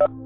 you.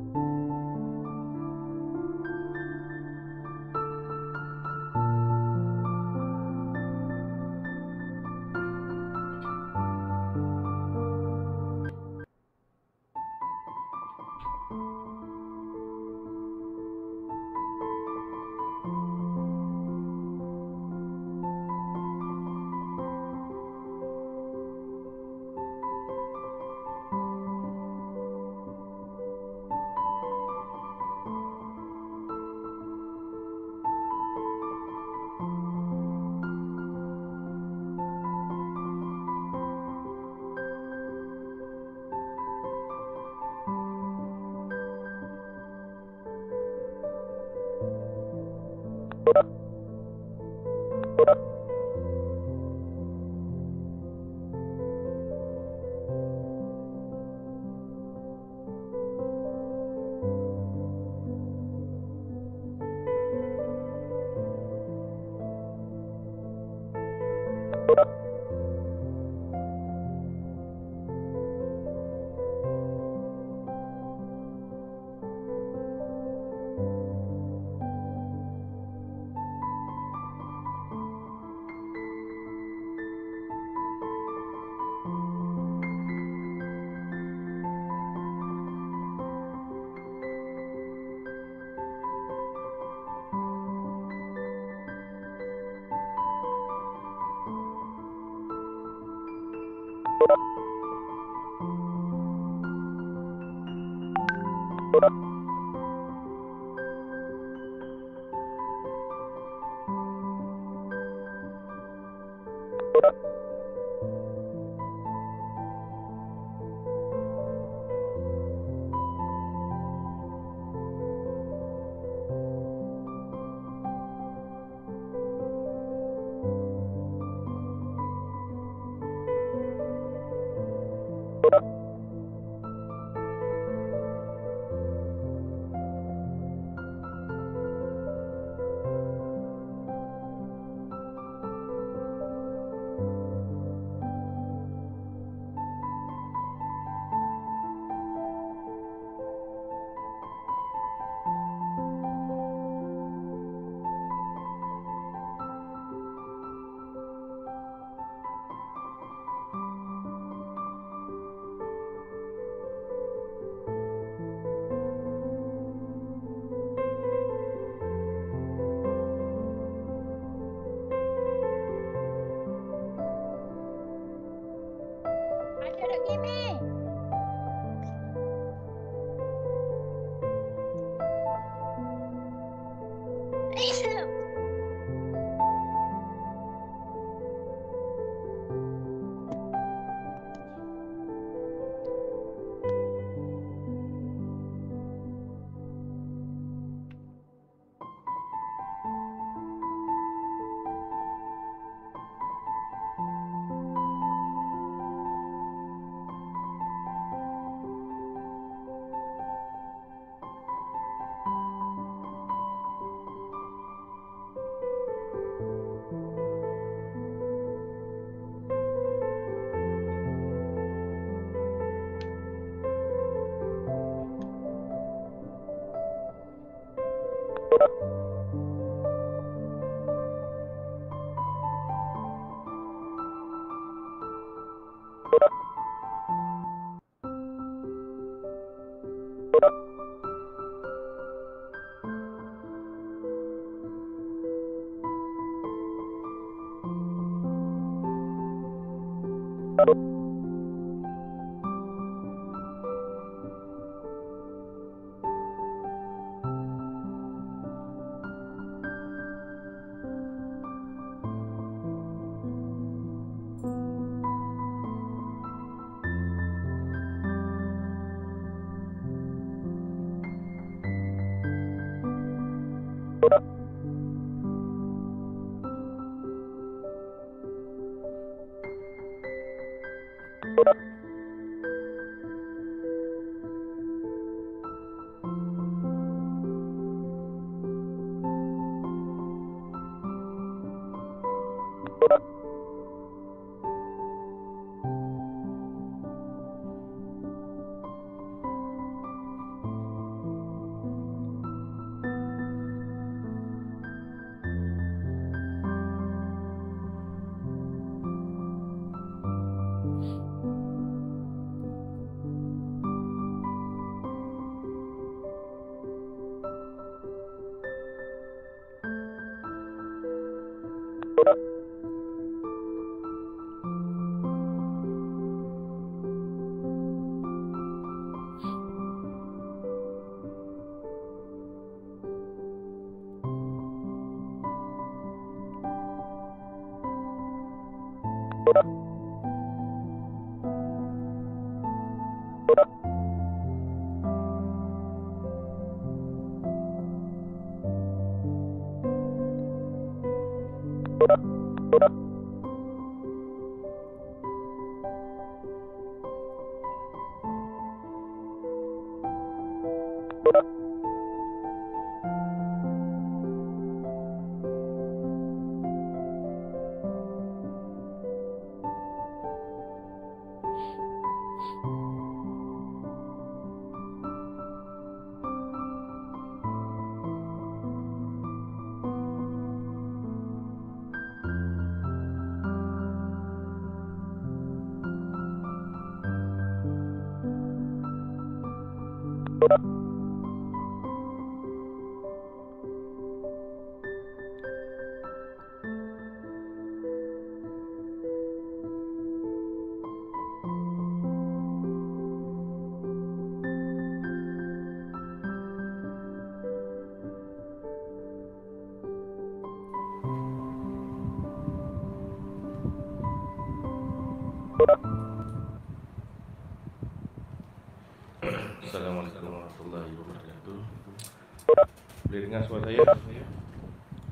dengar suara saya?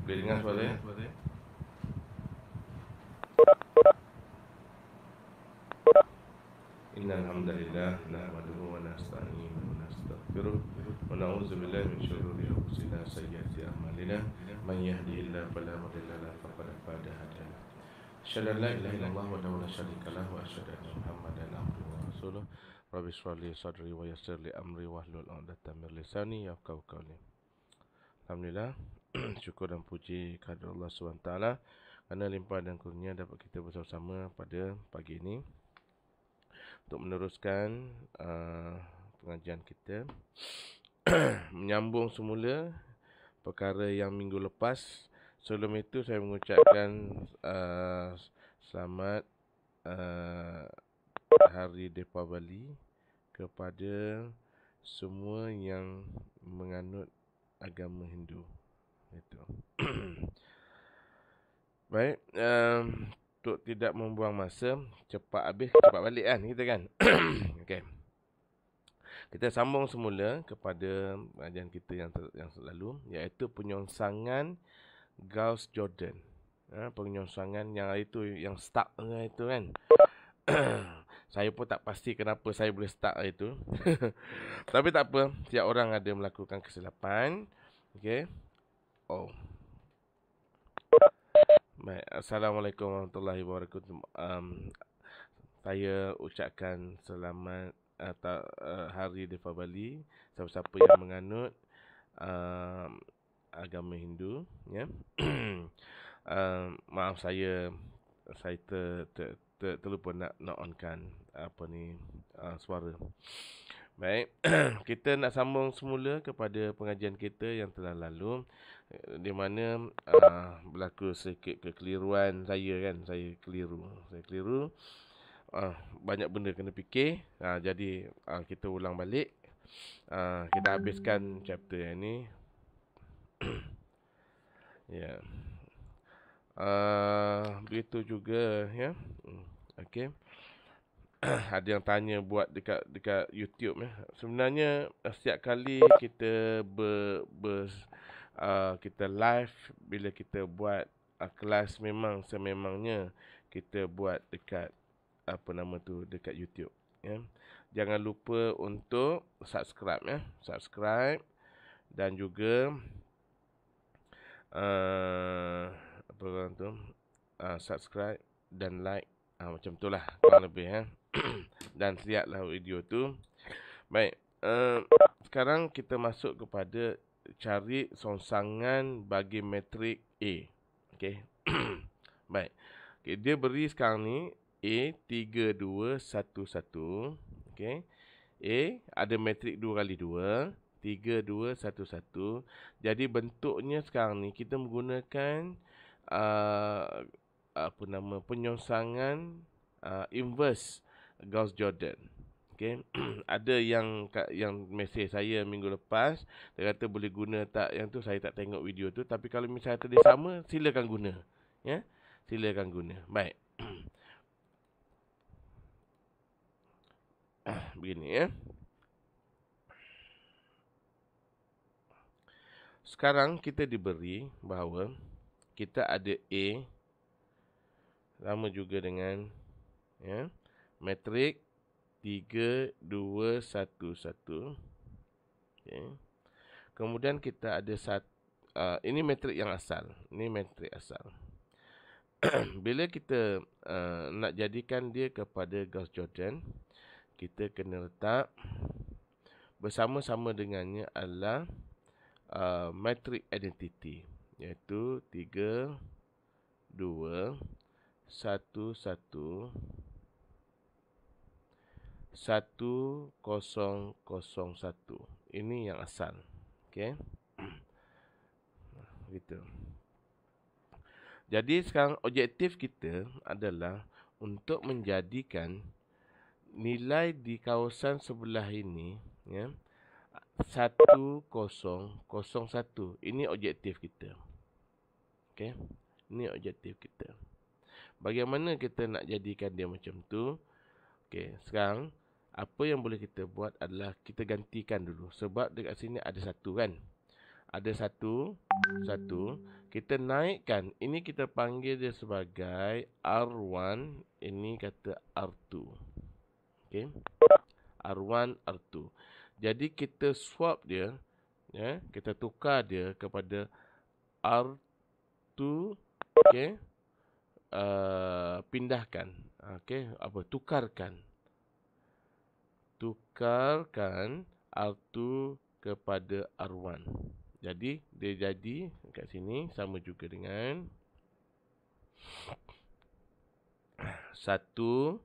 Boleh dengar suara saya? Inna alhamdulillah nahmaduhu wa nasta'inuhu wa nastaghfiruh wa na'udzu billahi min syururi anfusina wa sayyiati a'malina man yahdihillahu fala mudilla lahu wa man yudlil fala hadiya la ilaha illallah wa la syarika lahu wa asyhadu anna muhammadan abduhu wa rasuluh rabbi israhli sadri wa yassirli amri wa hlul 'uqdatam min lisani yafqahu Alhamdulillah syukur dan puji kepada Allah SWT kerana limpah dan kurnia dapat kita bersama-sama pada pagi ini untuk meneruskan uh, pengajian kita menyambung semula perkara yang minggu lepas sebelum itu saya mengucapkan uh, selamat uh, hari Bali kepada semua yang menganut agama Hindu itu. Baik, um, untuk tidak membuang masa, cepat habis cepat balik kan kita kan. Okey. Kita sambung semula kepada ajaran kita yang ter- yang selalu iaitu penyongsangan Gauss Jordan. Ha, penyongsangan yang itu yang stuck itu kan. Saya pun tak pasti kenapa saya boleh start hari tu. Tapi tak apa, tiap orang ada melakukan kesilapan. Okay. Oh. Baik. Assalamualaikum warahmatullahi wabarakatuh. Um, saya ucapkan selamat atau uh, hari Bali. siapa-siapa yang menganut um, agama Hindu ya. Yeah. um, maaf saya saya ter, ter, ter, terlupa nak nak onkan apa ni uh, suara. Baik, kita nak sambung semula kepada pengajian kita yang telah lalu eh, di mana uh, berlaku sedikit kekeliruan saya kan, saya keliru. Saya keliru. Uh, banyak benda kena fikir. Uh, jadi uh, kita ulang balik. Uh, kita habiskan chapter yang ni. ya. Yeah. Ah, begitu juga ya. Hmm, okey. Ada yang tanya buat dekat dekat YouTube ya. Sebenarnya eh, setiap kali kita ber, ber uh, ah, kita live bila kita buat uh, kelas memang sememangnya kita buat dekat apa nama tu dekat YouTube ya. Jangan lupa untuk subscribe ya. Subscribe dan juga uh, program tu uh, subscribe dan like uh, macam tu lah kurang lebih ya. dan lihatlah video tu baik uh, sekarang kita masuk kepada cari sonsangan bagi matrik A okey baik okay, dia beri sekarang ni A 3 2 1 okey A ada matrik 2 kali 2 3, 2, 1, 1. Jadi bentuknya sekarang ni kita menggunakan uh, apa nama penyongsangan uh, inverse Gauss Jordan. Okay. ada yang yang mesej saya minggu lepas dia kata boleh guna tak yang tu saya tak tengok video tu tapi kalau misalnya tadi sama silakan guna ya yeah? silakan guna baik ah begini ya yeah. sekarang kita diberi bahawa kita ada A sama juga dengan ya matrik 3 2 1 1 okey kemudian kita ada satu, uh, ini matrik yang asal ini matrik asal bila kita uh, nak jadikan dia kepada gauss jordan kita kena letak bersama-sama dengannya adalah uh, matrik identiti iaitu 3211 1001 ini yang asal okay? gitu jadi sekarang objektif kita adalah untuk menjadikan nilai di kawasan sebelah ini ya 1001 ini objektif kita Okay. Ini objektif kita. Bagaimana kita nak jadikan dia macam tu? Okay. Sekarang, apa yang boleh kita buat adalah kita gantikan dulu. Sebab dekat sini ada satu kan? Ada satu, satu. Kita naikkan. Ini kita panggil dia sebagai R1. Ini kata R2. Okay. R1, R2. Jadi kita swap dia. Ya, kita tukar dia kepada R2 tu okey uh, pindahkan okey apa tukarkan tukarkan R2 kepada R1 jadi dia jadi kat sini sama juga dengan 1 1 0 1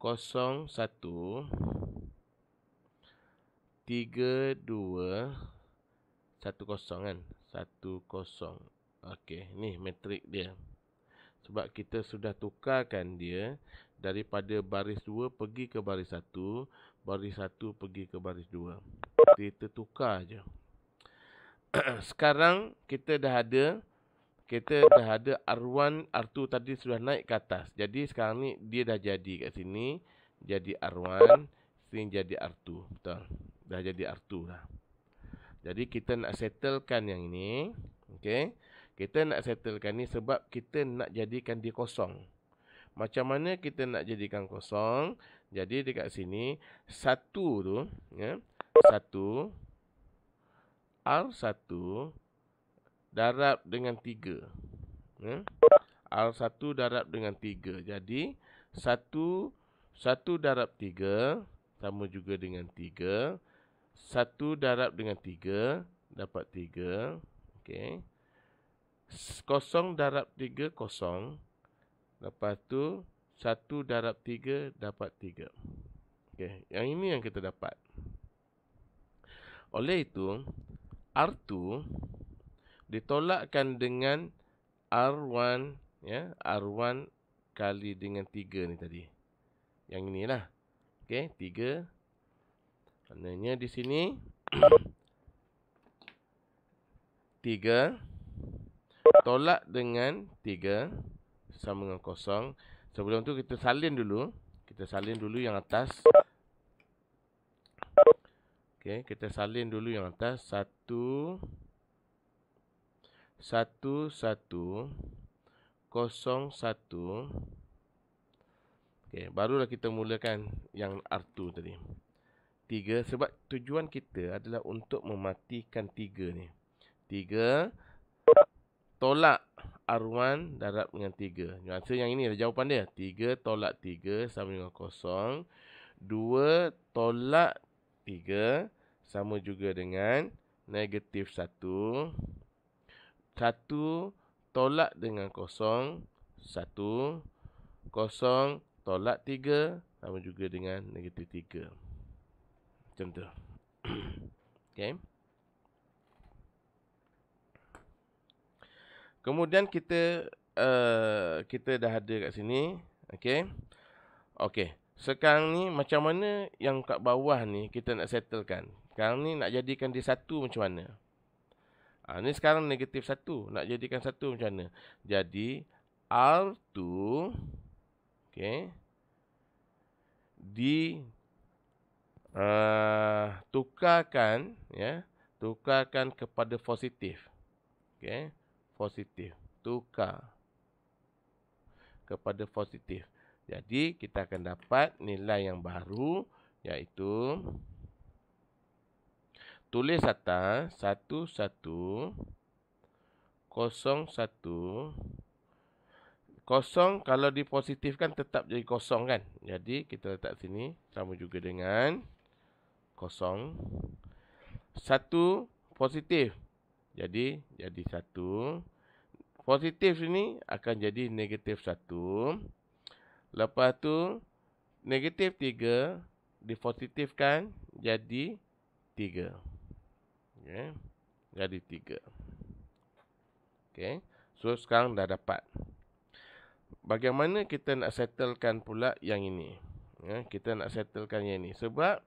3 2 1 0 satu kosong. Okey, ni metrik dia. Sebab kita sudah tukarkan dia daripada baris dua pergi ke baris satu, baris satu pergi ke baris 2. Kita tukar aja. Sekarang kita dah ada kita dah ada R1, R2 tadi sudah naik ke atas. Jadi sekarang ni dia dah jadi kat sini. Jadi R1, sini jadi R2. Betul. Dah jadi R2 lah. Jadi kita nak settlekan yang ini. Okey. Kita nak settlekan ni sebab kita nak jadikan dia kosong. Macam mana kita nak jadikan kosong? Jadi dekat sini satu tu ya. Satu R1 darab dengan 3. Ya. R1 darab dengan 3. Jadi 1 1 darab 3 sama juga dengan satu darab dengan tiga dapat tiga. Okey. Kosong darab tiga kosong. dapat tu satu darab tiga dapat tiga. Okey. Yang ini yang kita dapat. Oleh itu, R2 ditolakkan dengan R1 ya R1 kali dengan tiga ni tadi. Yang inilah. Okey, kerana di sini 3 tolak dengan 3 sama dengan kosong. Sebelum tu kita salin dulu. Kita salin dulu yang atas. Okay, kita salin dulu yang atas 1 satu satu kosong satu. Okay, barulah kita mulakan yang R2 tadi. Tiga, sebab tujuan kita adalah untuk mematikan tiga ni. Tiga, tolak arwan darab dengan tiga. Nuansa yang ini adalah jawapan dia. Tiga, tolak tiga sama dengan kosong. Dua, tolak tiga sama juga dengan negatif satu. Satu, tolak dengan kosong. Satu, kosong, tolak tiga sama juga dengan negatif tiga macam tu okay kemudian kita uh, kita dah ada kat sini okay okay sekarang ni macam mana yang kat bawah ni kita nak settlekan sekarang ni nak jadikan dia satu macam mana ha, ni sekarang negatif satu nak jadikan satu macam mana jadi R2 okay D Eh, tukarkan ya tukarkan kepada positif okey positif tukar kepada positif jadi kita akan dapat nilai yang baru iaitu tulis atas 1101 kosong kalau dipositifkan tetap jadi kosong kan jadi kita letak sini sama juga dengan kosong. Satu positif. Jadi, jadi satu. Positif ini akan jadi negatif satu. Lepas tu negatif tiga dipositifkan jadi tiga. Okay. Jadi tiga. Okay. So, sekarang dah dapat. Bagaimana kita nak settlekan pula yang ini? Ya, kita nak settlekan yang ini. Sebab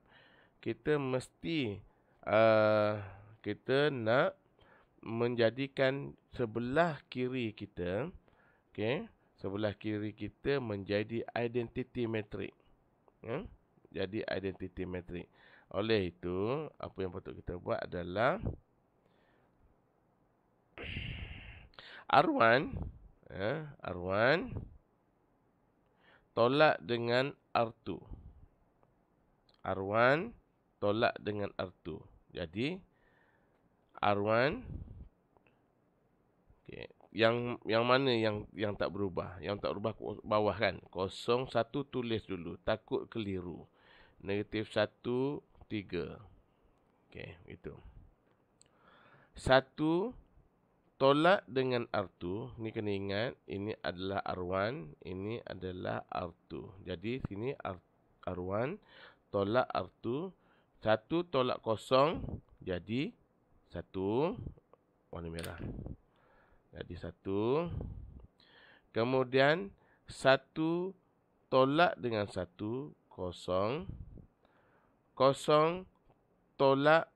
kita mesti uh, kita nak menjadikan sebelah kiri kita okey sebelah kiri kita menjadi identity matrix ya eh? jadi identity matrix oleh itu apa yang patut kita buat adalah R1 ya eh, R1 tolak dengan R2 R1 tolak dengan R2. Jadi R1 okay. yang yang mana yang yang tak berubah? Yang tak berubah bawah kan? 01 tulis dulu. Takut keliru. Negatif 1, 3. Okey, itu. Satu, tolak dengan R2. Ini kena ingat, ini adalah R1, ini adalah R2. Jadi, sini R, R1, tolak R2, satu tolak kosong jadi satu warna merah. Jadi satu. Kemudian satu tolak dengan satu kosong. Kosong tolak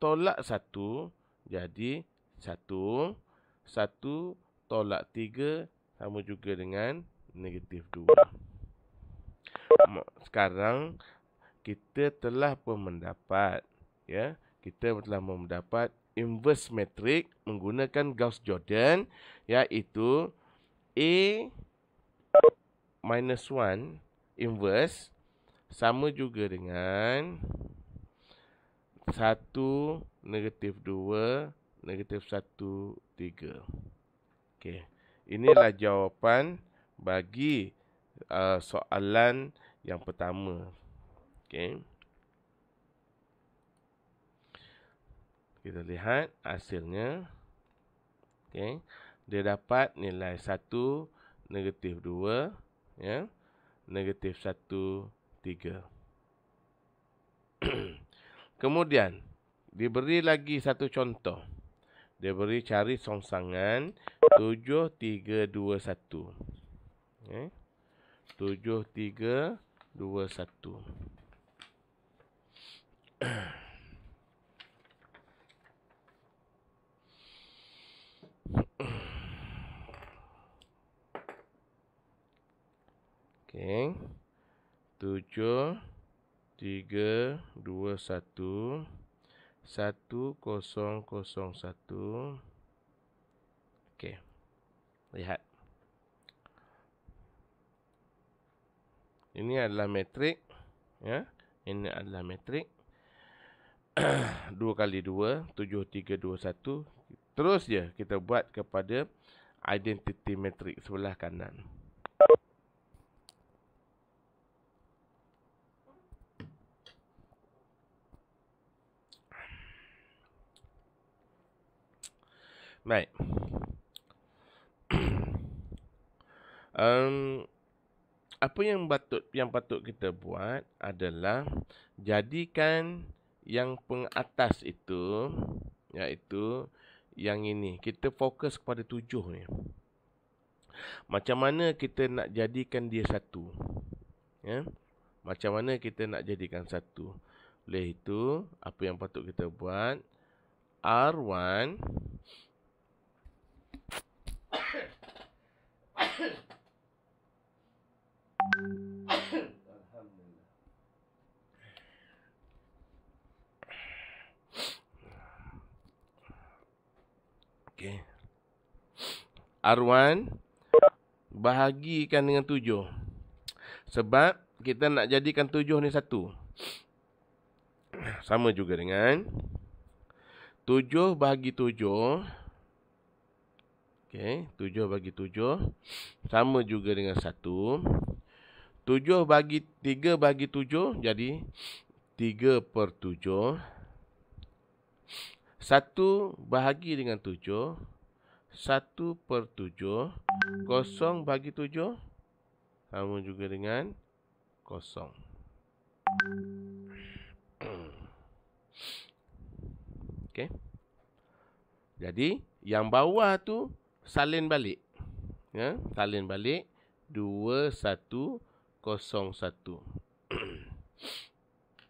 tolak satu jadi satu. Satu tolak tiga sama juga dengan negatif dua. Sekarang kita telah pun mendapat ya kita telah mendapat inverse matrix menggunakan Gauss Jordan iaitu A minus 1 inverse sama juga dengan 1 negatif 2 negatif 1 3. Okey. Inilah jawapan bagi uh, soalan yang pertama. Okay. Kita lihat hasilnya. Okay. Dia dapat nilai 1, negatif 2, ya. negatif 1, 3. Kemudian, diberi lagi satu contoh. Dia beri cari songsangan 7, 3, 2, 1. Okay. 7, 3, 2, 1. Okay. 7 3 2 1 1 0 0 1 Okay. Lihat. Ini adalah metrik. Ya. Ini adalah metrik. 2 kali 2 7 321 terus je kita buat kepada identity matrix sebelah kanan Baik. um, apa yang patut yang patut kita buat adalah jadikan yang pengatas itu iaitu yang ini kita fokus kepada tujuh ni macam mana kita nak jadikan dia satu ya macam mana kita nak jadikan satu oleh itu apa yang patut kita buat R1 Arwan bahagikan dengan tujuh. Sebab kita nak jadikan tujuh ni satu. Sama juga dengan tujuh bahagi tujuh. okay tujuh bahagi tujuh. Sama juga dengan satu. Tujuh bahagi tiga bahagi tujuh jadi tiga per tujuh. Satu bahagi dengan tujuh satu per tujuh kosong bagi tujuh, Sama juga dengan kosong. Okay, Jadi yang bawah tu salin balik. Ya, salin balik dua satu kosong satu.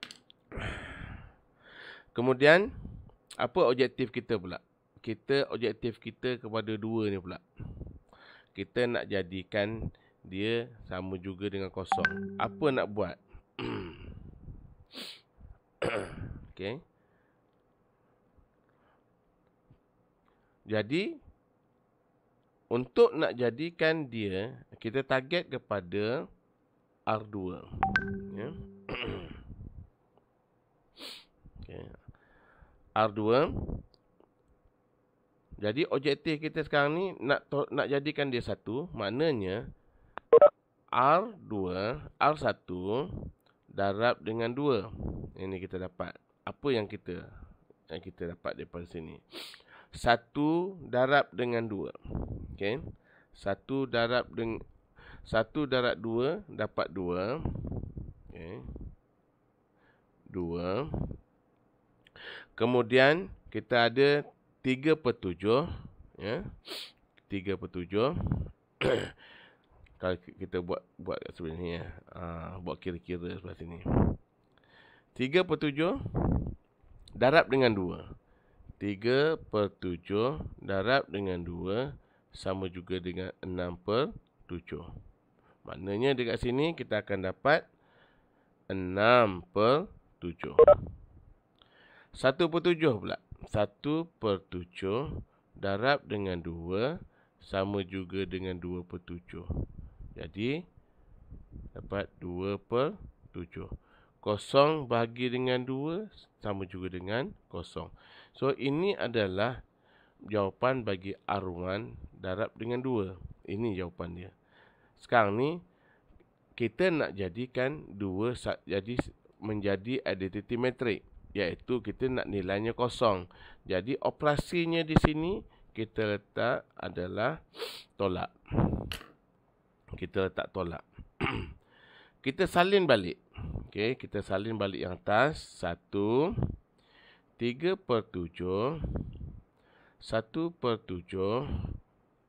Kemudian apa objektif kita pula? kita objektif kita kepada dua ni pula. Kita nak jadikan dia sama juga dengan kosong. Apa nak buat? okay. Jadi, untuk nak jadikan dia, kita target kepada R2. Ya. Yeah. okay. R2 jadi objektif kita sekarang ni nak nak jadikan dia satu, maknanya R2, R1 darab dengan 2. Ini kita dapat. Apa yang kita yang kita dapat daripada sini? 1 darab dengan 2. Okey. 1 darab dengan 1 darab 2 dapat 2. Okey. 2. Kemudian kita ada 3/7 ya. 3/7 kalau kita buat buat kat sebelah sini ya. Ah buat kira-kira sebelah sini. 3/7 darab dengan 2. 3/7 darab dengan 2 sama juga dengan 6/7. Maknanya dekat sini kita akan dapat 6/7. 1/7 pula. 1/7 1 per 7 darab dengan 2 sama juga dengan 2 per 7. Jadi, dapat 2 per 7. kosong bahagi dengan 2 sama juga dengan kosong. So, ini adalah jawapan bagi R1 darab dengan 2. Ini jawapan dia. Sekarang ni, kita nak jadikan 2 jadi menjadi identity matrix iaitu kita nak nilainya kosong. Jadi operasinya di sini kita letak adalah tolak. Kita letak tolak. kita salin balik. Okey, kita salin balik yang atas. 1 tiga per tujuh satu per tujuh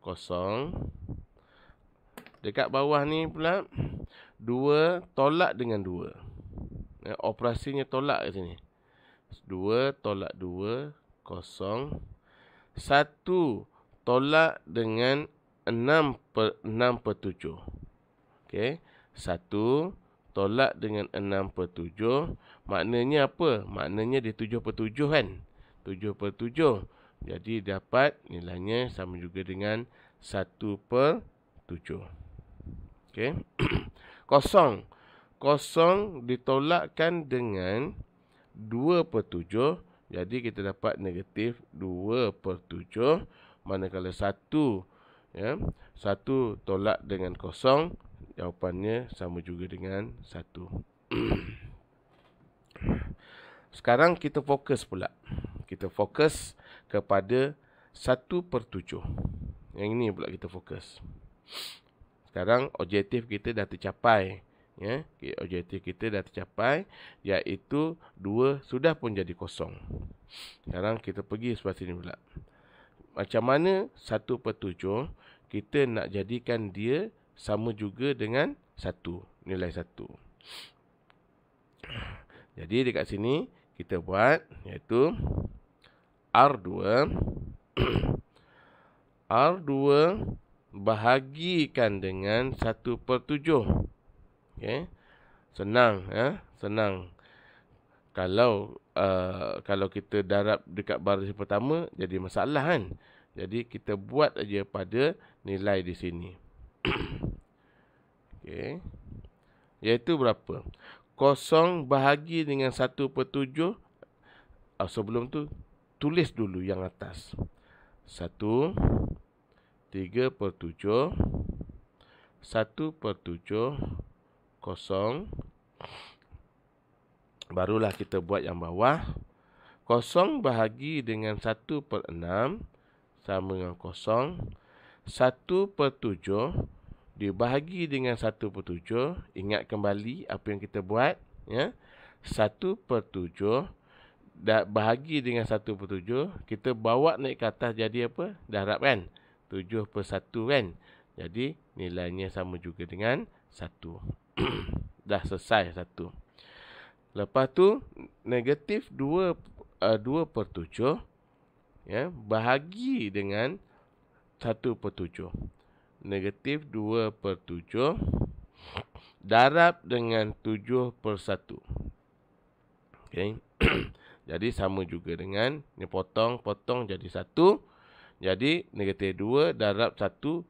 kosong Dekat bawah ni pula dua tolak dengan dua. Eh, operasinya tolak kat sini dua tolak dua kosong satu tolak dengan enam per, enam per 7 okay. satu tolak dengan enam per 7 maknanya apa? maknanya dia 7 per 7 kan 7 per 7 jadi dapat nilainya sama juga dengan satu per 7 okay. kosong kosong ditolakkan dengan 2/7 jadi kita dapat negatif 2/7 manakala 1 ya 1 tolak dengan kosong jawapannya sama juga dengan 1 sekarang kita fokus pula kita fokus kepada 1/7 yang ini pula kita fokus sekarang objektif kita dah tercapai ya objektif kita dah tercapai iaitu 2 sudah pun jadi kosong sekarang kita pergi seperti ini pula macam mana 1 per 7 kita nak jadikan dia sama juga dengan 1 nilai 1 jadi dekat sini kita buat iaitu R2 R2 bahagikan dengan 1 per 7 Okay. Ya. Senang ya, eh? senang. Kalau uh, kalau kita darab dekat baris pertama jadi masalah kan. Jadi kita buat aja pada nilai di sini. okay. Iaitu berapa? Kosong bahagi dengan satu per tujuh. Uh, sebelum tu, tulis dulu yang atas. Satu, tiga per tujuh. Satu per tujuh kosong barulah kita buat yang bawah kosong bahagi dengan 1/6 sama dengan kosong 1/7 dibahagi dengan 1/7 ingat kembali apa yang kita buat ya 1/7 dah bahagi dengan 1/7 kita bawa naik ke atas jadi apa darab kan 7/1 kan jadi nilainya sama juga dengan 1 dah selesai satu. Lepas tu negatif 2 uh, 2 per 7 ya bahagi dengan 1 per 7. Negatif 2 per 7 darab dengan 7 per 1. Okay. jadi sama juga dengan ni potong potong jadi 1. Jadi negatif 2 darab 1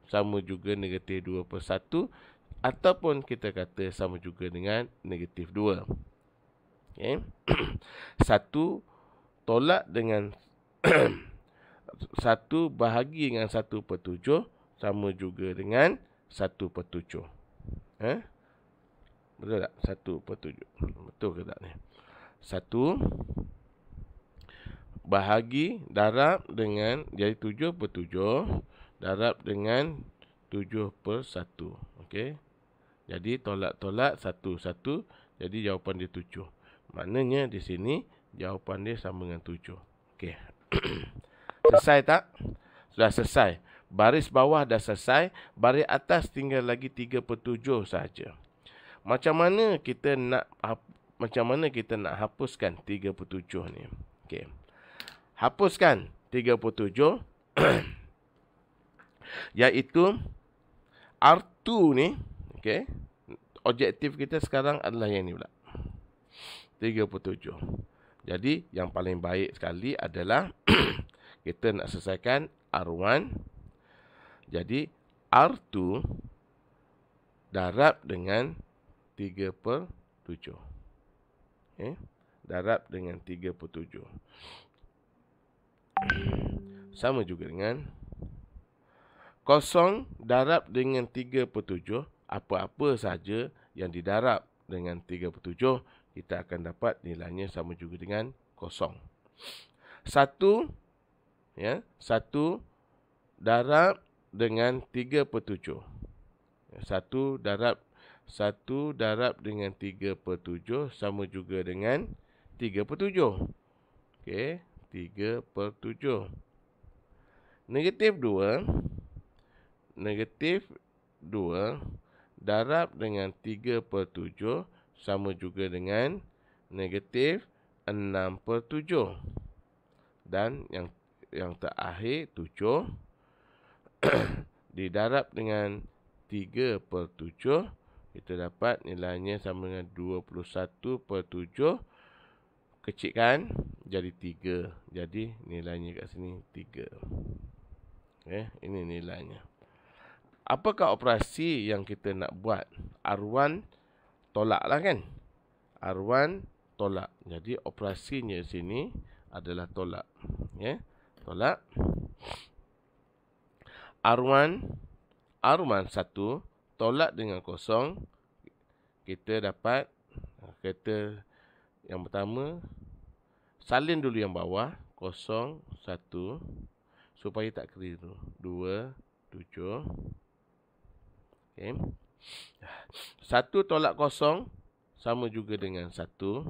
sama juga negatif 2 per 1 ataupun kita kata sama juga dengan negatif 2. Okay. satu tolak dengan satu bahagi dengan satu per tujuh sama juga dengan satu per tujuh. Eh? Betul tak? Satu per tujuh. Betul ke tak ni? Satu bahagi darab dengan jadi tujuh per tujuh darab dengan tujuh per satu. Okey. Jadi tolak-tolak satu-satu. Jadi jawapan dia tujuh. Maknanya di sini jawapan dia sama dengan tujuh. Okey. selesai tak? Sudah selesai. Baris bawah dah selesai. Baris atas tinggal lagi tiga per tujuh sahaja. Macam mana kita nak macam mana kita nak hapuskan tiga 37 ni? Okey. Hapuskan 37 iaitu R2 ni Okay. Objektif kita sekarang adalah yang ni pula. 37. Jadi, yang paling baik sekali adalah kita nak selesaikan R1. Jadi, R2 darab dengan 3 per 7. Okay. Darab dengan 3 per 7. Sama juga dengan kosong darab dengan 3 per 7 apa-apa saja yang didarab dengan 37, kita akan dapat nilainya sama juga dengan kosong. Satu, ya, satu darab dengan 3 per 7. Satu darab, satu darab dengan 3 per 7 sama juga dengan 3 per 7. Okey, 3 per 7. Negatif 2, negatif 2 darab dengan 3 per 7 sama juga dengan negatif 6 per 7. Dan yang yang terakhir 7 didarab dengan 3 per 7 kita dapat nilainya sama dengan 21 per 7 kecikkan jadi 3 jadi nilainya kat sini 3 okay, ini nilainya apakah operasi yang kita nak buat? R1 tolak lah kan? R1 tolak. Jadi operasinya sini adalah tolak. Ya, yeah? tolak. R1 satu tolak dengan kosong kita dapat kereta yang pertama salin dulu yang bawah kosong satu supaya tak keliru dua tujuh Okay. Satu tolak kosong sama juga dengan satu.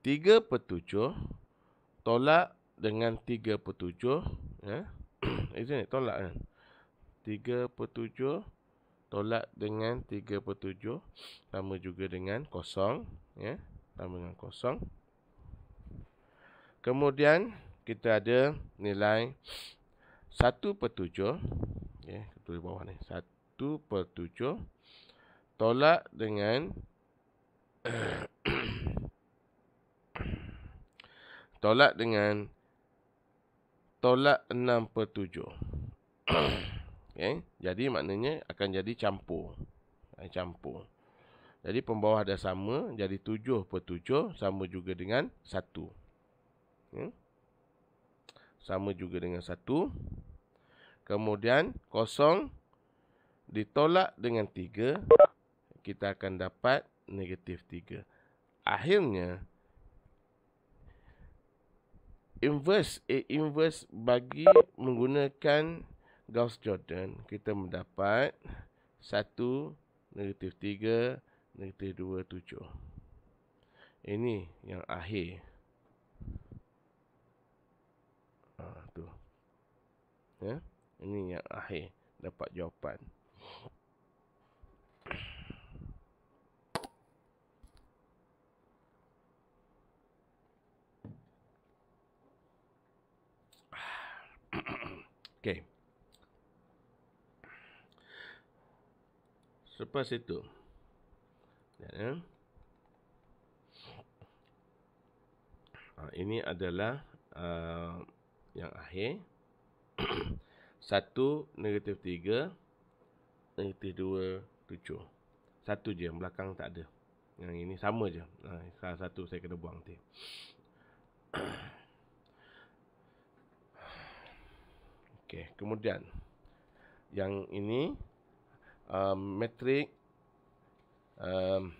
Tiga per tujuh tolak dengan tiga per tujuh. Ya. Yeah. Ini tolak kan? Tiga per tujuh tolak dengan tiga per tujuh sama juga dengan kosong. Ya. Yeah. Sama dengan kosong. Kemudian kita ada nilai satu per tujuh. Ya. Okay. Tulis bawah ni. Satu. 1 per tujuh tolak dengan tolak dengan tolak enam per tujuh. okay. jadi maknanya akan jadi campur eh, campur jadi pembawah dah sama jadi tujuh per tujuh sama juga dengan satu. okay. sama juga dengan satu. kemudian kosong ditolak dengan 3 kita akan dapat negatif 3 akhirnya inverse A eh, inverse bagi menggunakan Gauss Jordan kita mendapat 1 negatif 3 negatif 2 7 ini yang akhir ha, tu ya ini yang akhir dapat jawapan Okey. Selepas itu. Ya. Ha, ini adalah uh, yang akhir. Satu, negatif tiga, negatif dua, tujuh. Satu je, yang belakang tak ada. Yang ini sama je. Ha, salah satu saya kena buang nanti. Okey, kemudian yang ini um, metric um,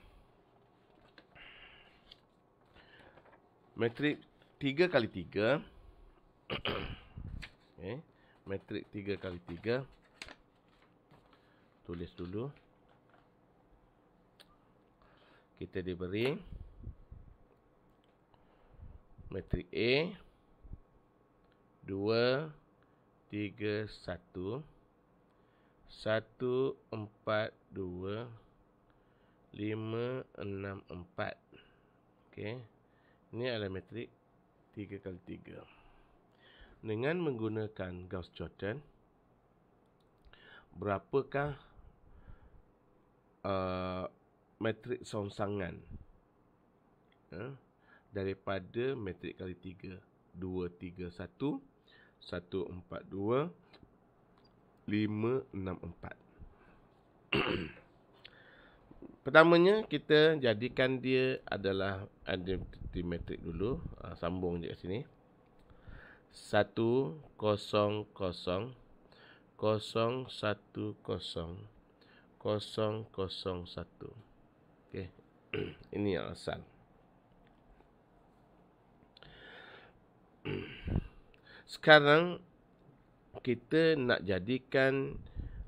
metric tiga kali tiga, okey eh, metric tiga kali tiga tulis dulu kita diberi metric A dua tiga satu satu empat dua lima enam empat. Okay, ini adalah metrik tiga kali tiga. Dengan menggunakan Gauss Jordan, berapakah uh, metrik songsangan uh, daripada metrik kali tiga? dua tiga satu? Pertamanya kita jadikan dia adalah identity matrix dulu ha, Sambung je kat sini 1 0 0 0 0 1 0 0 1 okay. Ini yang asal sekarang kita nak jadikan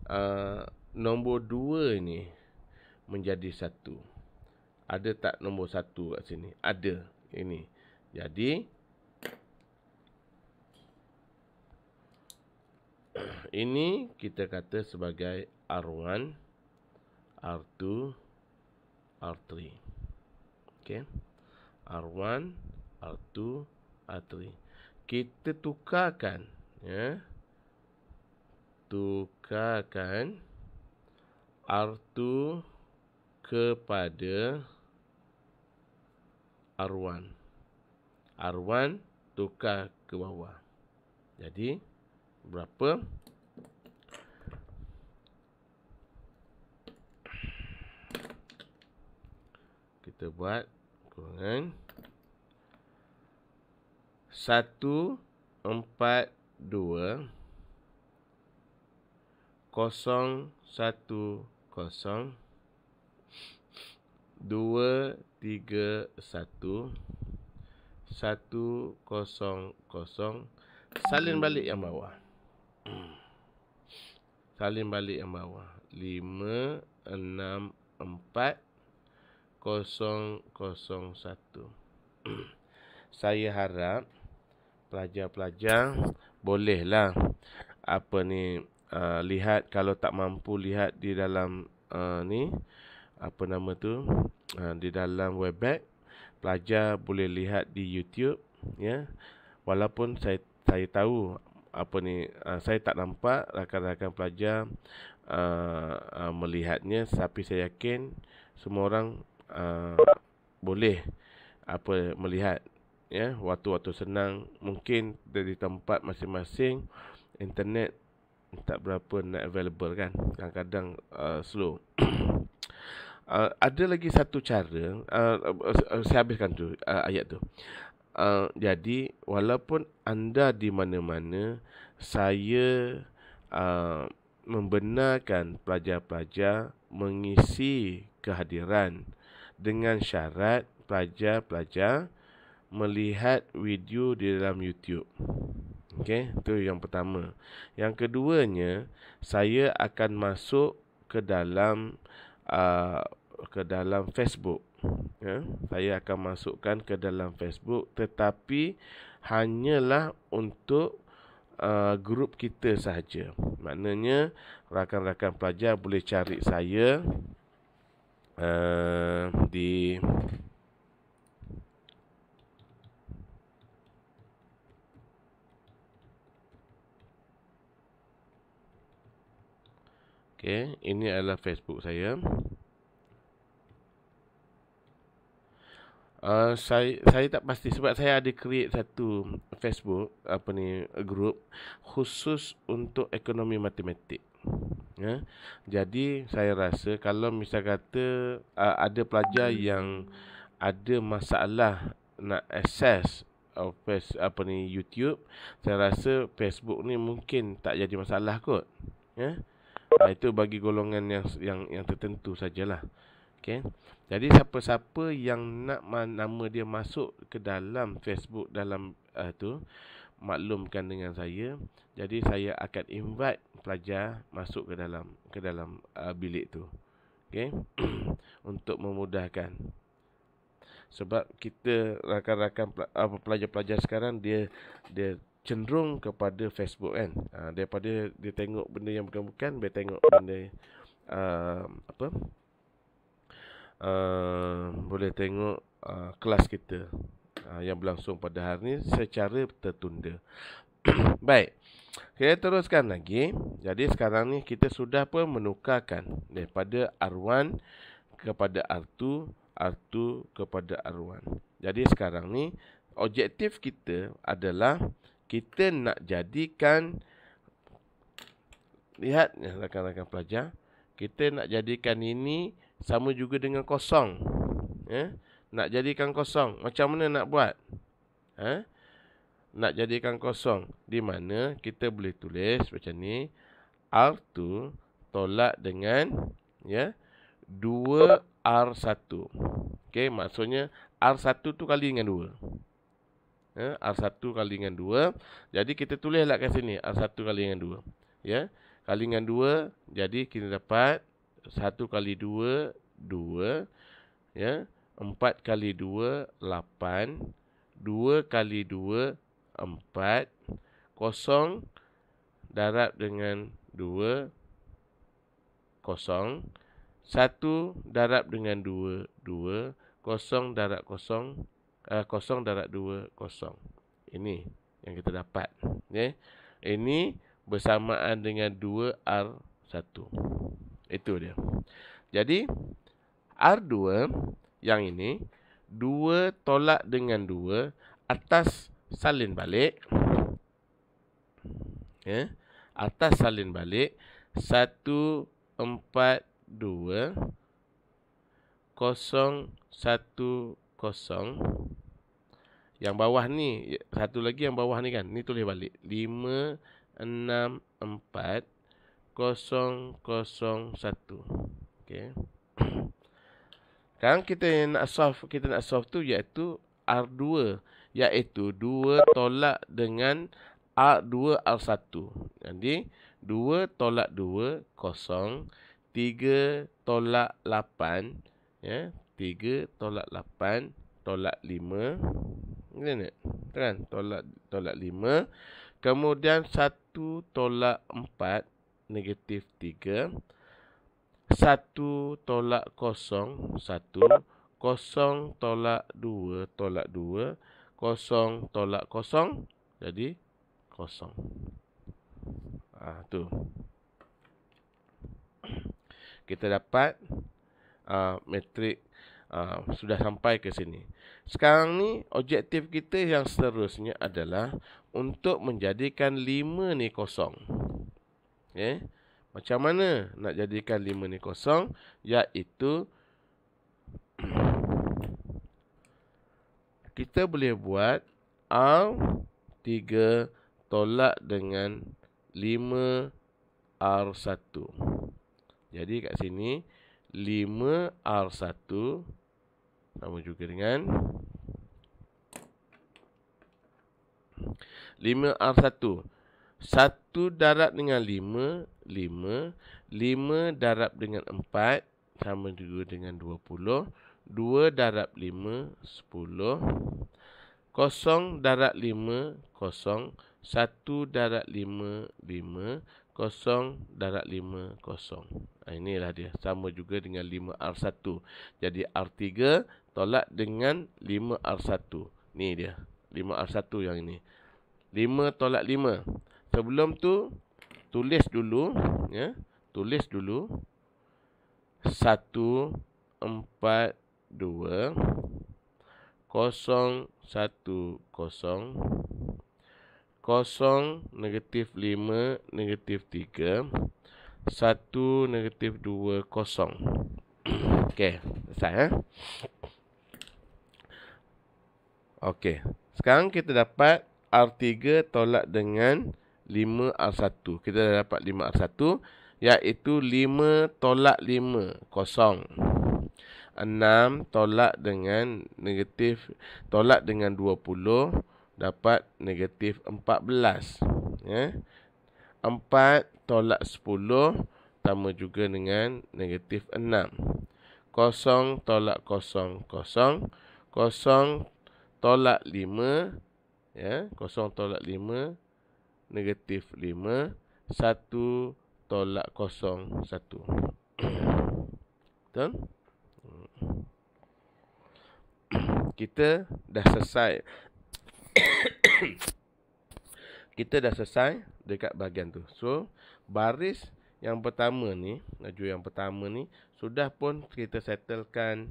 uh, nombor dua ni menjadi satu. Ada tak nombor satu kat sini? Ada. Ini. Jadi, ini kita kata sebagai R1, R2, R3. Okay. R1, R2, R3 kita tukarkan ya tukarkan r2 kepada r1 r1 tukar ke bawah jadi berapa kita buat kurangan satu empat dua kosong satu kosong dua tiga satu satu kosong kosong salin balik yang bawah salin balik yang bawah lima enam empat kosong kosong satu saya harap pelajar-pelajar bolehlah apa ni uh, lihat kalau tak mampu lihat di dalam uh, ni apa nama tu uh, di dalam webex pelajar boleh lihat di YouTube ya walaupun saya saya tahu apa ni uh, saya tak nampak rakan-rakan pelajar uh, uh, melihatnya tapi saya yakin semua orang uh, boleh apa melihat ya waktu-waktu senang mungkin dari tempat masing-masing internet tak berapa nak available kan kadang-kadang uh, slow uh, ada lagi satu cara uh, uh, saya habiskan tu uh, ayat tu Uh, jadi walaupun anda di mana-mana saya uh, membenarkan pelajar-pelajar mengisi kehadiran dengan syarat pelajar-pelajar melihat video di dalam YouTube. Okey, itu yang pertama. Yang keduanya, saya akan masuk ke dalam uh, ke dalam Facebook. Ya, saya akan masukkan ke dalam Facebook tetapi hanyalah untuk uh, grup kita sahaja. Maknanya rakan-rakan pelajar boleh cari saya uh, di Okey, ini adalah Facebook saya. Uh, saya saya tak pasti sebab saya ada create satu Facebook apa ni group khusus untuk ekonomi matematik. Ya. Jadi saya rasa kalau misal kata uh, ada pelajar yang ada masalah nak access office eh, apa ni YouTube, saya rasa Facebook ni mungkin tak jadi masalah kot. Ya. Ha, itu bagi golongan yang yang yang tertentu sajalah. Okey. Jadi siapa-siapa yang nak nama dia masuk ke dalam Facebook dalam uh, tu maklumkan dengan saya. Jadi saya akan invite pelajar masuk ke dalam ke dalam uh, bilik tu. Okey. Untuk memudahkan sebab kita rakan-rakan pelajar-pelajar sekarang dia dia cenderung kepada Facebook kan ha, daripada dia tengok benda yang bukan-bukan dia tengok benda uh, apa uh, boleh tengok uh, kelas kita uh, yang berlangsung pada hari ini secara tertunda baik kita teruskan lagi jadi sekarang ni kita sudah pun menukarkan daripada R1 kepada R2 R2 kepada R1 jadi sekarang ni objektif kita adalah kita nak jadikan lihat eh, rakan-rakan pelajar kita nak jadikan ini sama juga dengan kosong eh nak jadikan kosong macam mana nak buat eh nak jadikan kosong di mana kita boleh tulis macam ni r2 tolak dengan ya 2 r1 okey maksudnya r1 tu kali dengan ya, R1 kali dengan 2 jadi kita tulislah kat sini R1 kali dengan 2 ya kali dengan 2 jadi kita dapat 1 kali 2 2 ya 4 kali 2 8 2 kali 2 4 Kosong. darab dengan 2 kosong. Satu darab dengan dua, dua. Kosong darab kosong, 0 eh, darat dua kosong Ini yang kita dapat. Ya. Okay. Ini bersamaan dengan dua R satu Itu dia. Jadi r dua yang ini dua tolak dengan dua atas salin balik. Ya. Atas salin balik satu empat dua kosong satu kosong yang bawah ni Satu lagi yang bawah ni kan Ni tulis balik 5-6-4-0-0-1 Okay Sekarang kita nak solve Kita nak solve tu iaitu R2 Iaitu 2 tolak dengan R2 R1 Jadi 2 tolak 2 kosong 3 tolak 8 ya 3 tolak 8 tolak ini kan tolak tolak 5 kemudian 1 tolak 4 negatif 3 1 tolak kosong, 1 kosong tolak 2 tolak 2 kosong tolak kosong, jadi kosong. ah tu kita dapat uh, metrik uh, sudah sampai ke sini sekarang ni objektif kita yang seterusnya adalah untuk menjadikan 5 ni kosong. Okey. Macam mana nak jadikan 5 ni kosong iaitu kita boleh buat a 3 tolak dengan 5 R 1. Jadi kat sini 5 R sama juga dengan 5R1 1 darab dengan 5 5 5 darab dengan 4 sama juga dengan 20 2 darab 5 10 Kosong darab lima kosong. Satu darab lima lima kosong darab 5 0 ah, Inilah dia sama juga dengan lima r 1 Jadi R3 tolak dengan 5R1. Ni dia. 5R1 yang ini. 5 tolak 5. Sebelum tu, tulis dulu. ya, Tulis dulu. 1-4-2-0-1-0-0 negatif 5 negatif 3 1 negatif 2 kosong, Okey, selesai eh? Okey. Sekarang kita dapat R3 tolak dengan 5R1. Kita dah dapat 5R1 iaitu 5 tolak 5 kosong. 6 tolak dengan negatif tolak dengan 20 dapat negatif 14. Ya. 4 tolak 10 sama juga dengan negatif 6. Kosong tolak kosong kosong. Kosong tolak 5 ya 0 tolak 5 negatif 5 1 tolak 0 1 betul kita dah selesai kita dah selesai dekat bahagian tu so baris yang pertama ni laju yang pertama ni sudah pun kita settlekan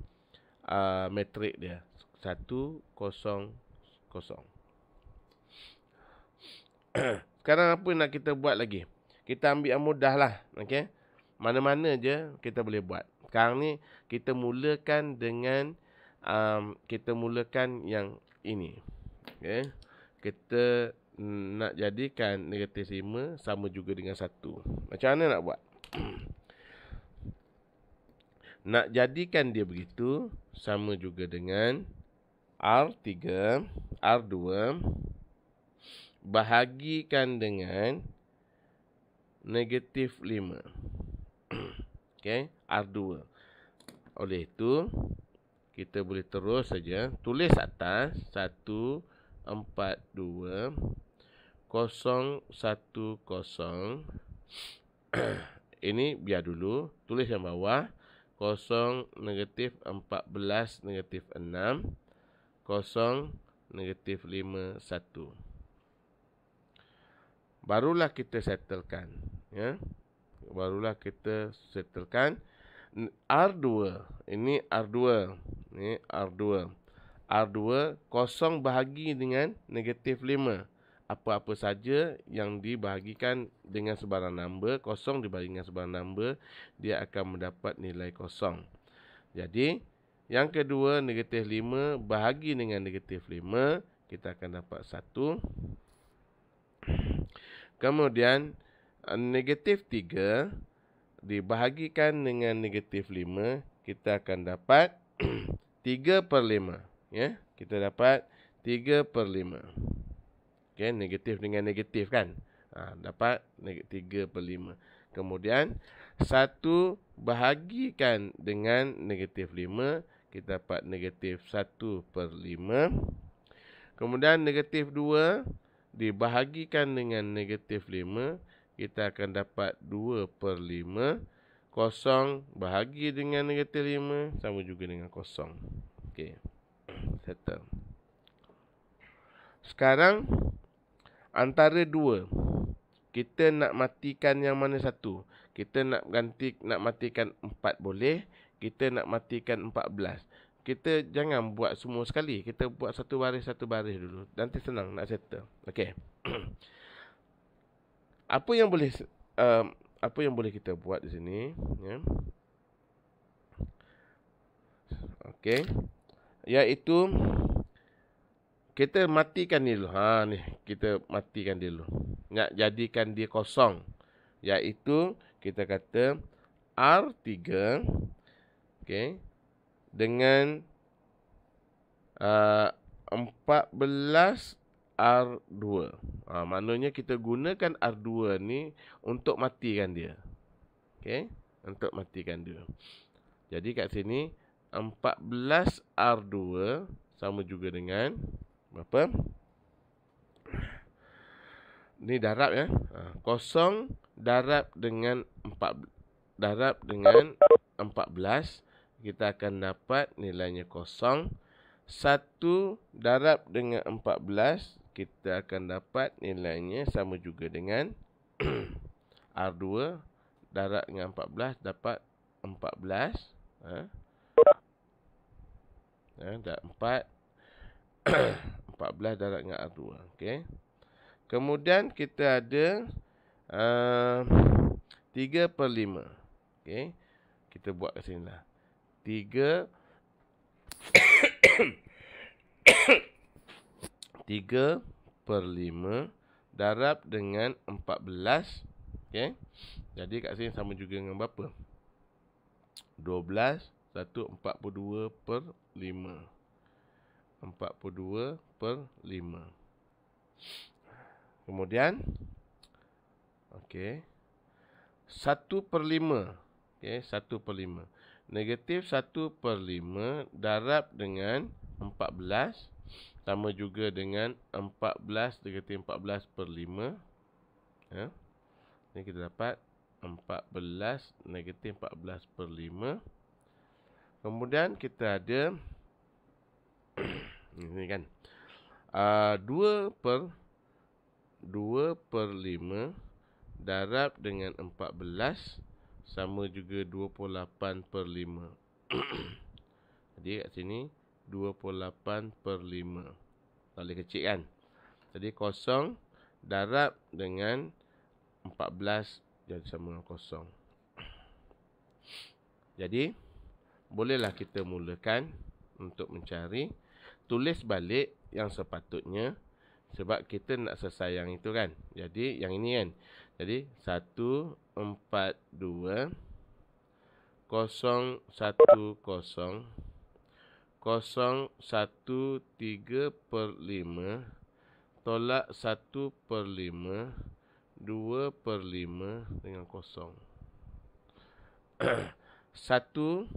uh, metrik dia Sekarang apa nak kita buat lagi? Kita ambil yang mudah lah. Okay? Mana-mana je kita boleh buat. Sekarang ni kita mulakan dengan um, kita mulakan yang ini. Okay? Kita nak jadikan negatif 5 sama juga dengan 1. Macam mana nak buat? nak jadikan dia begitu sama juga dengan 1. R3, R2 bahagikan dengan negatif 5. Okey, R2. Oleh itu, kita boleh terus saja tulis atas 1, 4, 2, 0, 1, 0. Ini biar dulu. Tulis yang bawah. 0, negatif 14, negatif 6 kosong negatif lima satu Barulah kita settlekan. Ya? Barulah kita settlekan. R2. Ini R2. Ini R2. R2 kosong bahagi dengan negatif 5. Apa-apa saja yang dibahagikan dengan sebarang nombor Kosong dibahagikan dengan sebarang nombor Dia akan mendapat nilai kosong. Jadi, yang kedua, negatif 5 bahagi dengan negatif 5, kita akan dapat 1. Kemudian, eh, negatif 3 dibahagikan dengan negatif 5, kita akan dapat 3 per 5. Ya, kita dapat 3 per 5. Okay, negatif dengan negatif kan? Ha, dapat 3 per 5. Kemudian, 1 bahagikan dengan negatif 5, kita dapat negatif 1 per 5. Kemudian negatif 2 dibahagikan dengan negatif 5, kita akan dapat 2 per 5. Kosong bahagi dengan negatif 5 sama juga dengan kosong. Okey. Settle. Sekarang antara dua kita nak matikan yang mana satu? Kita nak ganti nak matikan empat boleh, kita nak matikan 14. Kita jangan buat semua sekali. Kita buat satu baris satu baris dulu. Nanti senang nak settle. Okey. apa yang boleh um, apa yang boleh kita buat di sini, ya. Okey. Iaitu kita matikan dia dulu. Ha ni, kita matikan dulu. Nak jadikan dia kosong. Iaitu kita kata R3 Okay. Dengan uh, 14 R2. Uh, maknanya kita gunakan R2 ni untuk matikan dia. Okay. Untuk matikan dia. Jadi kat sini 14 R2 sama juga dengan berapa? Ni darab ya. Ha, kosong darab dengan 4 darab dengan kita akan dapat nilainya kosong. 1 darab dengan 14, kita akan dapat nilainya sama juga dengan R2 darab dengan 14 dapat 14. Ya, ha? ha, dah 4. 14 darab dengan R2. Okay. Kemudian kita ada uh, 3 per 5. Okay. Kita buat ke sini lah tiga tiga per lima darab dengan empat belas okay. jadi kat sini sama juga dengan berapa dua belas satu empat puluh dua per lima empat puluh dua per lima kemudian okay. satu per lima okay. satu per lima negatif 1 per 5 darab dengan 14 sama juga dengan 14 negatif 14 per 5 ya. ni kita dapat 14 negatif 14 per 5 kemudian kita ada ini kan uh, ah, 2 per 2 per 5 darab dengan sama juga 28 per 5 Jadi kat sini 28 per 5 Tak boleh kecil kan Jadi kosong darab dengan 14 jadi sama dengan kosong Jadi bolehlah kita mulakan untuk mencari Tulis balik yang sepatutnya Sebab kita nak sesayang itu kan Jadi yang ini kan jadi 142010013 per 5 tolak 1 per 5 2 per 5 dengan kosong. Satu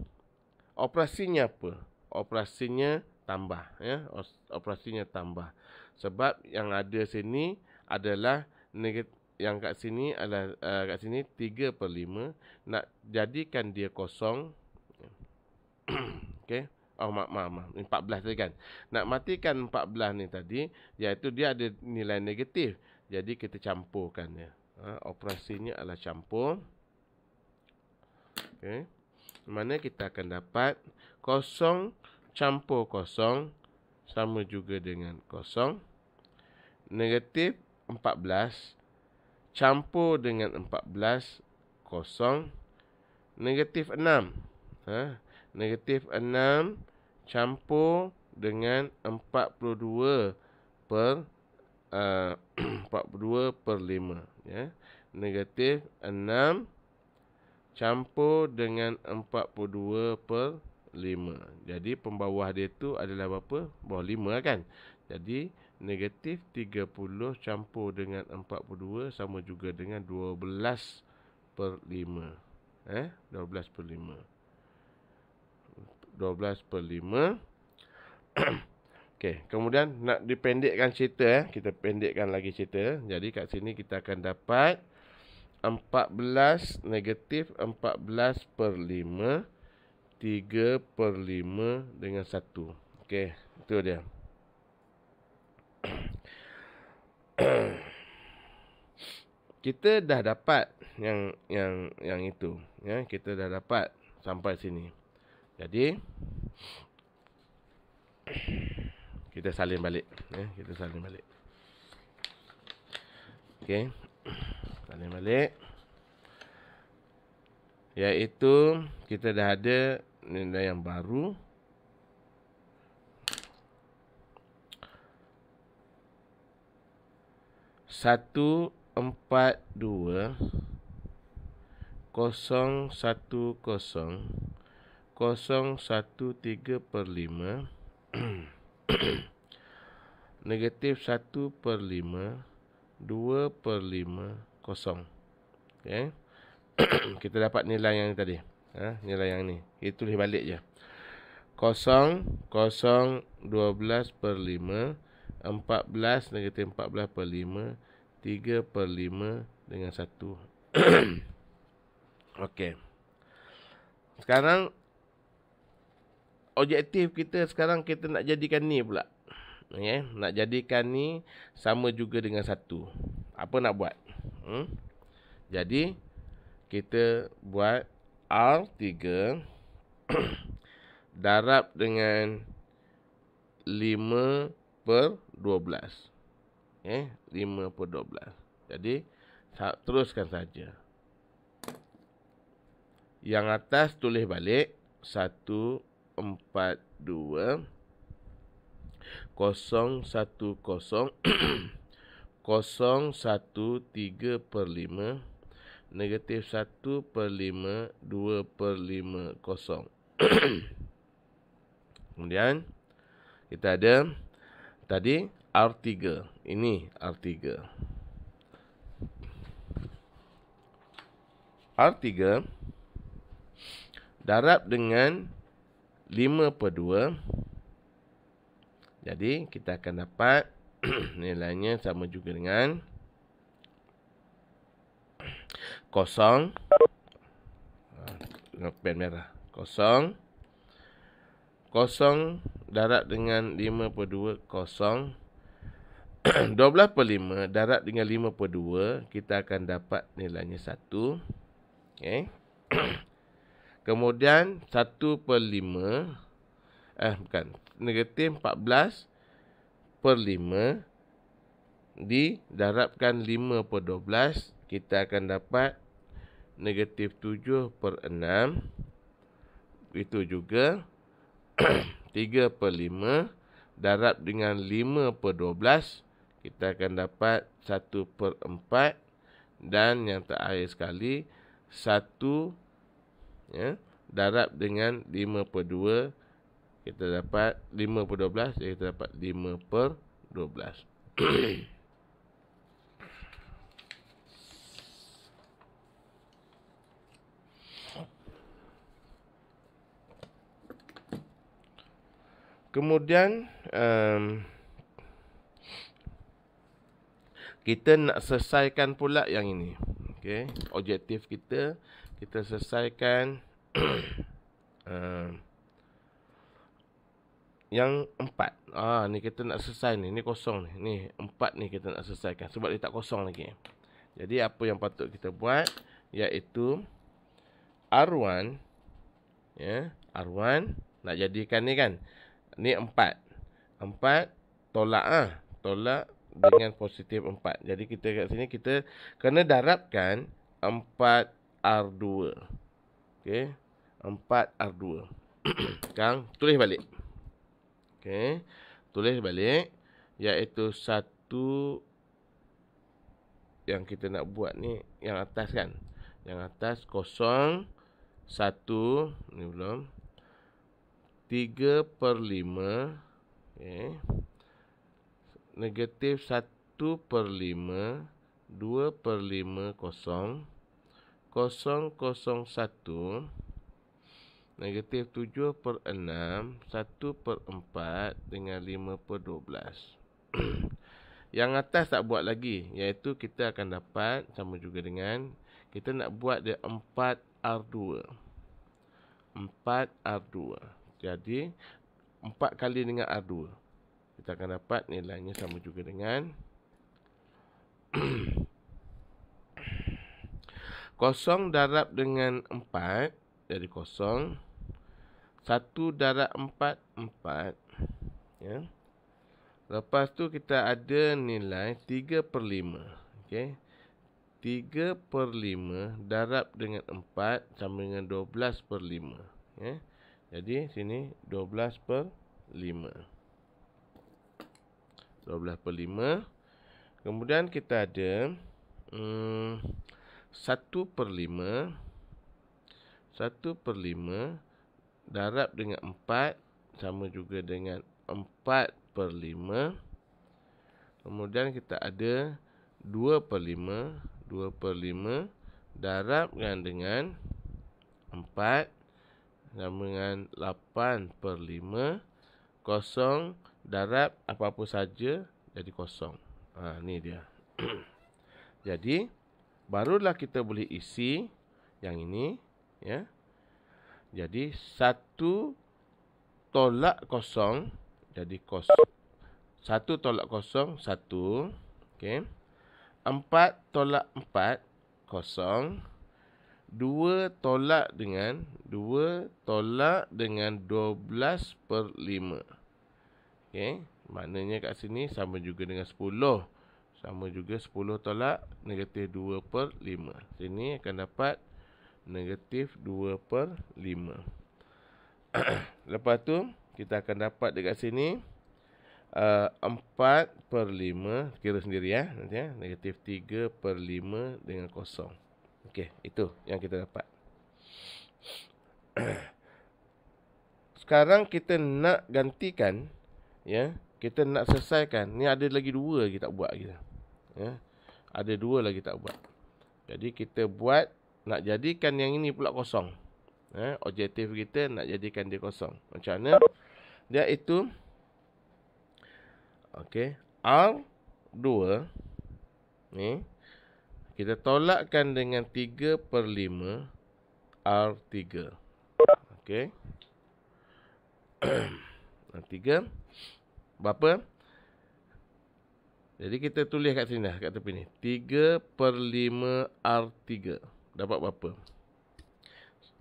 operasinya apa? Operasinya tambah ya operasinya tambah sebab yang ada sini adalah negatif yang kat sini adalah uh, kat sini 3 per 5 nak jadikan dia kosong okay Oh, mak maaf, maaf. 14 tadi kan. Nak matikan 14 ni tadi, iaitu dia ada nilai negatif. Jadi, kita campurkan dia. Ha, operasinya adalah campur. Okey. Mana kita akan dapat kosong campur kosong sama juga dengan kosong. Negatif campur dengan 14 kosong negatif 6 ha? negatif 6 campur dengan 42 per eh, uh, 42 per 5 ya negatif 6 campur dengan 42 per 5 jadi pembawah dia tu adalah berapa bawah 5 kan jadi negatif 30 campur dengan 42 sama juga dengan 12 per 5. Eh? 12 per 5. 12 per 5. Okey, kemudian nak dipendekkan cerita eh. Kita pendekkan lagi cerita. Jadi kat sini kita akan dapat 14 negatif 14 per 5. 3 per 5 dengan 1. Okey, itu dia. kita dah dapat yang yang yang itu ya kita dah dapat sampai sini jadi kita salin balik ya kita salin balik okey salin balik iaitu kita dah ada nilai yang baru satu empat dua kosong satu kosong kosong satu tiga per lima negatif satu per lima dua per lima kosong okay. kita dapat nilai yang tadi ha, nilai yang ni kita tulis balik je kosong kosong dua belas per lima empat belas negatif empat belas per lima 3 per 5 dengan 1 Okey. Sekarang Objektif kita sekarang kita nak jadikan ni pula okay. Nak jadikan ni sama juga dengan 1 Apa nak buat? Hmm? Jadi kita buat R3 Darab dengan 5 per 12 eh 512 jadi teruskan saja yang atas tulis balik 1 4 2 kosong satu kosong kosong per lima negatif satu per lima dua per lima kosong kemudian kita ada tadi R3 ini R3 R3 darab dengan 5/2 jadi kita akan dapat nilainya sama juga dengan kosong ah, pen merah kosong kosong darab dengan 5 per 2 kosong 12 per 5 darab dengan 5 per 2 kita akan dapat nilainya 1 okay. kemudian 1 per 5 eh bukan negatif 14 per 5 di darabkan 5 per 12 kita akan dapat negatif 7 per 6 itu juga 3 per 5 darab dengan 5 per 12 kita kita akan dapat 1 per 4 dan yang terakhir sekali 1 ya, darab dengan 5 per 2 kita dapat 5 per 12 jadi kita dapat 5 per 12 Kemudian um, kita nak selesaikan pula yang ini. Okay. Objektif kita. Kita selesaikan. uh, yang empat. Ah, ni kita nak selesai ni. Ni kosong ni. Ni empat ni kita nak selesaikan. Sebab dia tak kosong lagi. Jadi apa yang patut kita buat. Iaitu. R1. Ya. Yeah, R1. Nak jadikan ni kan. Ni empat. Empat. Tolak ah, Tolak dengan positif 4. Jadi kita kat sini kita kena darabkan 4R2. Okey. 4R2. Kang, tulis balik. Okey. Tulis balik iaitu 1 yang kita nak buat ni yang atas kan. Yang atas kosong 1 ni belum. 3 per 5 okay negatif 1 per 5, 2 per 5, kosong kosong kosong 1, negatif 7 per 6, 1 per 4 dengan 5 per 12. Yang atas tak buat lagi, iaitu kita akan dapat sama juga dengan kita nak buat dia 4 R2. 4 R2. Jadi, 4 kali dengan R2 kita akan dapat nilainya sama juga dengan 0 darab dengan 4 jadi 0 1 darab 4 4 ya lepas tu kita ada nilai 3/5 okey 3 per 5 darab dengan 4 sama dengan 12 per 5. Ya. Jadi sini 12 per 5. 12/5 kemudian kita ada mm 1/5 1/5 darab dengan 4 sama juga dengan 4/5 kemudian kita ada 2/5 2/5 darab kan dengan dengan 4 sama dengan 8/5 kosong Darab apa-apa saja jadi kosong. Ha, ni dia. jadi barulah kita boleh isi yang ini ya. Jadi satu tolak kosong jadi kosong. Satu tolak kosong satu. Okey. Empat tolak empat kosong. Dua tolak dengan dua tolak dengan dua belas per lima. Okay. Maknanya kat sini sama juga dengan 10. Sama juga 10 tolak negatif 2 per 5. Sini akan dapat negatif 2 per 5. Lepas tu kita akan dapat dekat sini uh, 4 per 5. Kira sendiri ya. Nanti, ya. Negatif 3 per 5 dengan kosong. Okey. Itu yang kita dapat. Sekarang kita nak gantikan ya kita nak selesaikan ni ada lagi dua lagi tak buat kita ya ada dua lagi tak buat jadi kita buat nak jadikan yang ini pula kosong ya objektif kita nak jadikan dia kosong macam mana dia itu okey r 2 ni kita tolakkan dengan 3/5 r 3 okey 3 berapa? Jadi kita tulis kat sini lah, kat tepi ni. 3 per 5 R3. Dapat berapa?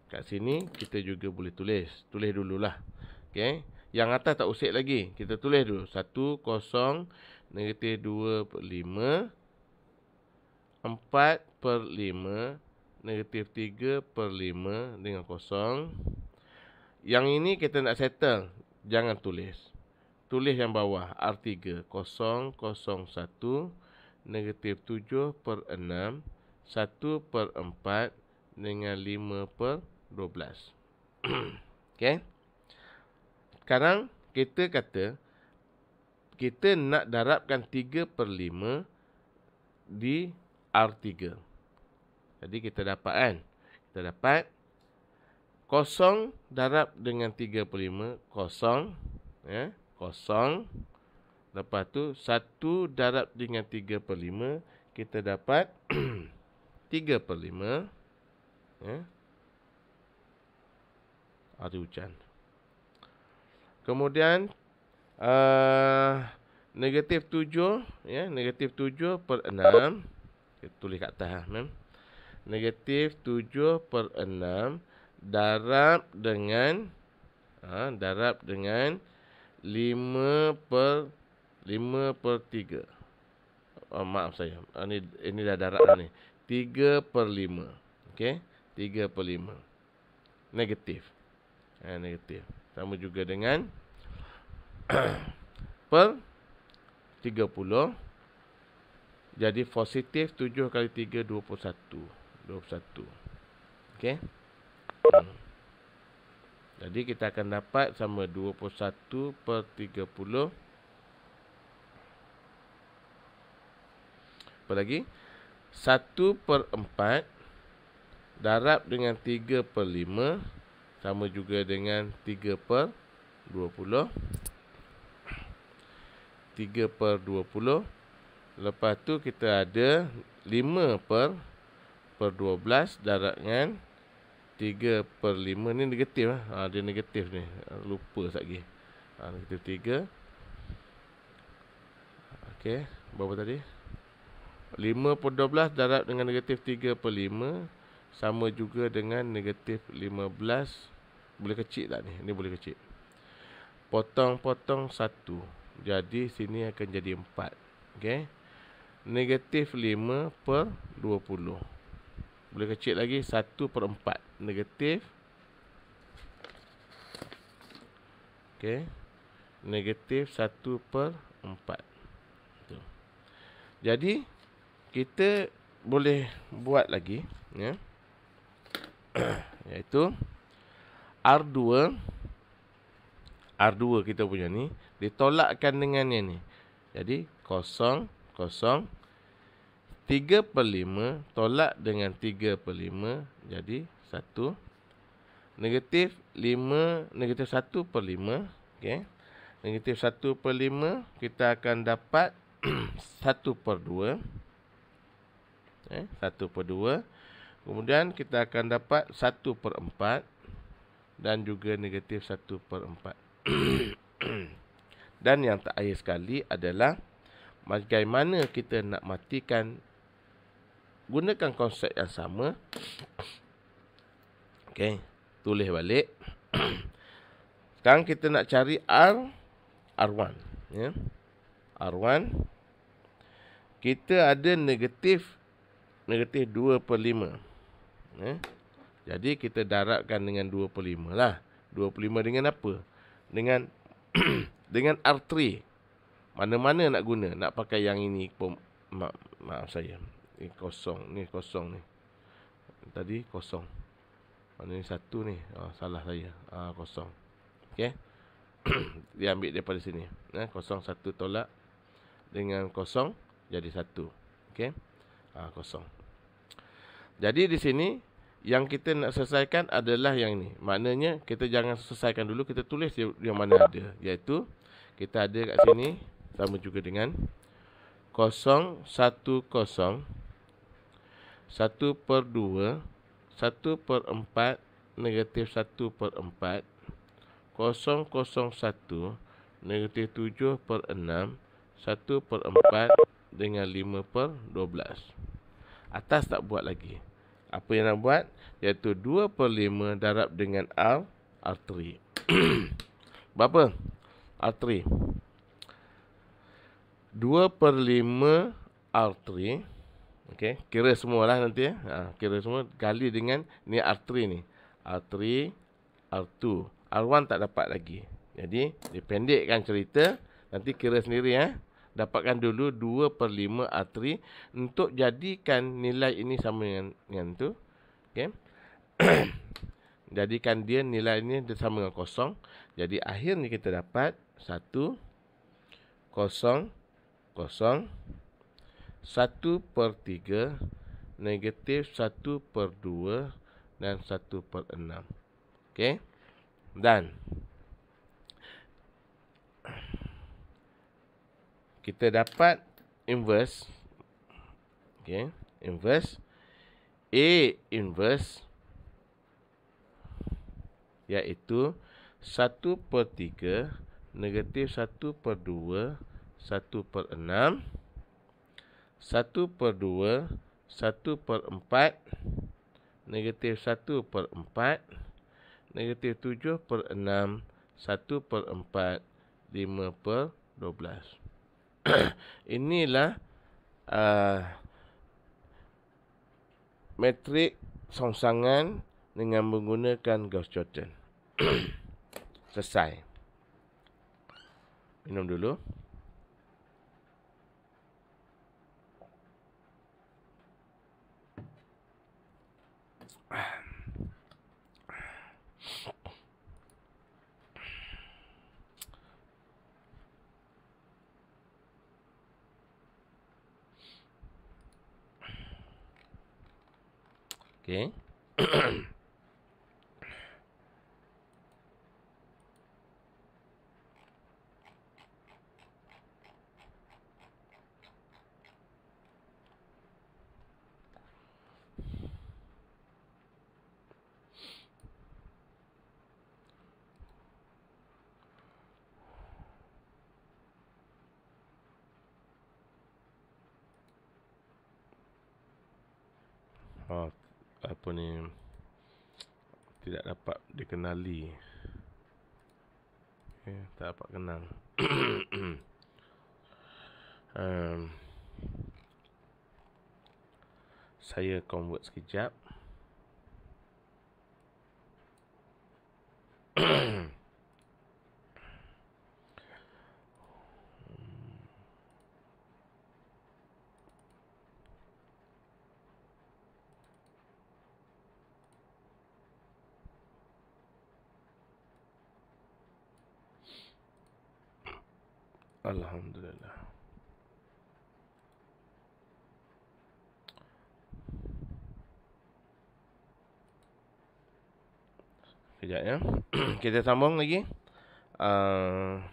Kat sini kita juga boleh tulis. Tulis dululah. Okay. Yang atas tak usik lagi. Kita tulis dulu. 1, 0, negatif 2 per 5. 4 per 5. Negatif 3 per 5 dengan kosong. Yang ini kita nak settle. Jangan tulis tulis yang bawah R3 001 negatif 7 per 6 1 per 4 dengan 5 per 12. Okey. Sekarang kita kata kita nak darabkan 3 per 5 di R3. Jadi kita dapat kan? Kita dapat kosong darab dengan 3 per 5 kosong. Ya kosong. Lepas tu, 1 darab dengan 3 per 5. Kita dapat 3 per 5. Eh? Ada hujan. Kemudian, uh, negatif 7. Ya, yeah, negatif 7 per 6. Kita tulis kat atas. Ha, mem. Negatif 7 per 6 darab dengan uh, darab dengan 5 per 5 per 3 oh, Maaf saya oh, ah, ini, ini dah darat ni 3 per 5 Okay 3 per 5 Negatif eh, Negatif Sama juga dengan Per 30 Jadi positif 7 kali 3 21 21 Okay Okay jadi kita akan dapat sama 21 per 30 Apa lagi? 1 per 4 Darab dengan 3 per 5 Sama juga dengan 3 per 20 3 per 20 Lepas tu kita ada 5 per, per 12 darab dengan 3 3 per 5 ni negatif lah. Ha, dia negatif ni. Ah, lupa lagi Ha, negatif 3. Okey. Berapa tadi? 5 per 12 darab dengan negatif 3 per 5. Sama juga dengan negatif 15. Boleh kecil tak ni? Ni boleh kecil. Potong-potong 1. Jadi sini akan jadi 4. Okey. Negatif 5 per 20. Boleh kecil lagi 1 per 4 negatif okey negatif 1 per 4 tu jadi kita boleh buat lagi ya iaitu R2 R2 kita punya ni ditolakkan dengan yang ni jadi kosong kosong 3 per 5 tolak dengan 3 per 5 jadi satu negatif lima negatif satu per lima okay negatif satu per lima kita akan dapat satu per dua eh, satu okay? per dua kemudian kita akan dapat satu per empat dan juga negatif satu per empat dan yang tak akhir sekali adalah bagaimana kita nak matikan gunakan konsep yang sama Okey, tulis balik. Sekarang kita nak cari R R1, ya. Yeah. R1 kita ada negatif negatif 2/5. Ya. Yeah. Jadi kita darabkan dengan 2/5 lah. 2/5 dengan apa? Dengan dengan R3. Mana-mana nak guna, nak pakai yang ini pun ma maaf saya. Ini kosong, ni kosong ni. Tadi kosong. Maknanya satu ni ah, Salah saya ah, Kosong Okay Dia ambil daripada sini eh, Kosong satu tolak Dengan kosong Jadi satu Okay ah, Kosong Jadi di sini Yang kita nak selesaikan adalah yang ini Maknanya kita jangan selesaikan dulu Kita tulis yang mana ada Iaitu Kita ada kat sini Sama juga dengan Kosong satu kosong Satu per dua 1 per 4 negatif 1 per 4 0, 0, 1 negatif 7 per 6 1 per 4 dengan 5 per 12 Atas tak buat lagi Apa yang nak buat? Iaitu 2 per 5 darab dengan R R3 Berapa? R3 2 per 5 R3 Okey. Kira semualah nanti eh. Ha, kira semua gali dengan ni artery ni. Artery R2. R1 tak dapat lagi. Jadi, dipendekkan cerita. Nanti kira sendiri eh. Dapatkan dulu 2 per 5 artery. Untuk jadikan nilai ini sama dengan, dengan tu. Okey. jadikan dia nilai ini dia sama dengan kosong. Jadi, akhirnya kita dapat 1, kosong, kosong, kosong. 1 per 3, negatif 1 per 2 dan 1 per 6. Okey. Dan kita dapat inverse. Okey, inverse. A inverse iaitu 1 per 3, negatif 1 per 2, 1 per 6. Satu per dua, satu per empat, negatif satu per empat, negatif tujuh per enam, satu per empat, lima per dua belas. Inilah uh, metrik songsangan dengan menggunakan Gauss Jordan. Selesai. Minum dulu. 오케이. 예. dikenali okay, ya, Tak dapat kenal um, Saya convert sekejap Alhamdulillah. Sekejap ya. kita sambung lagi. Uh,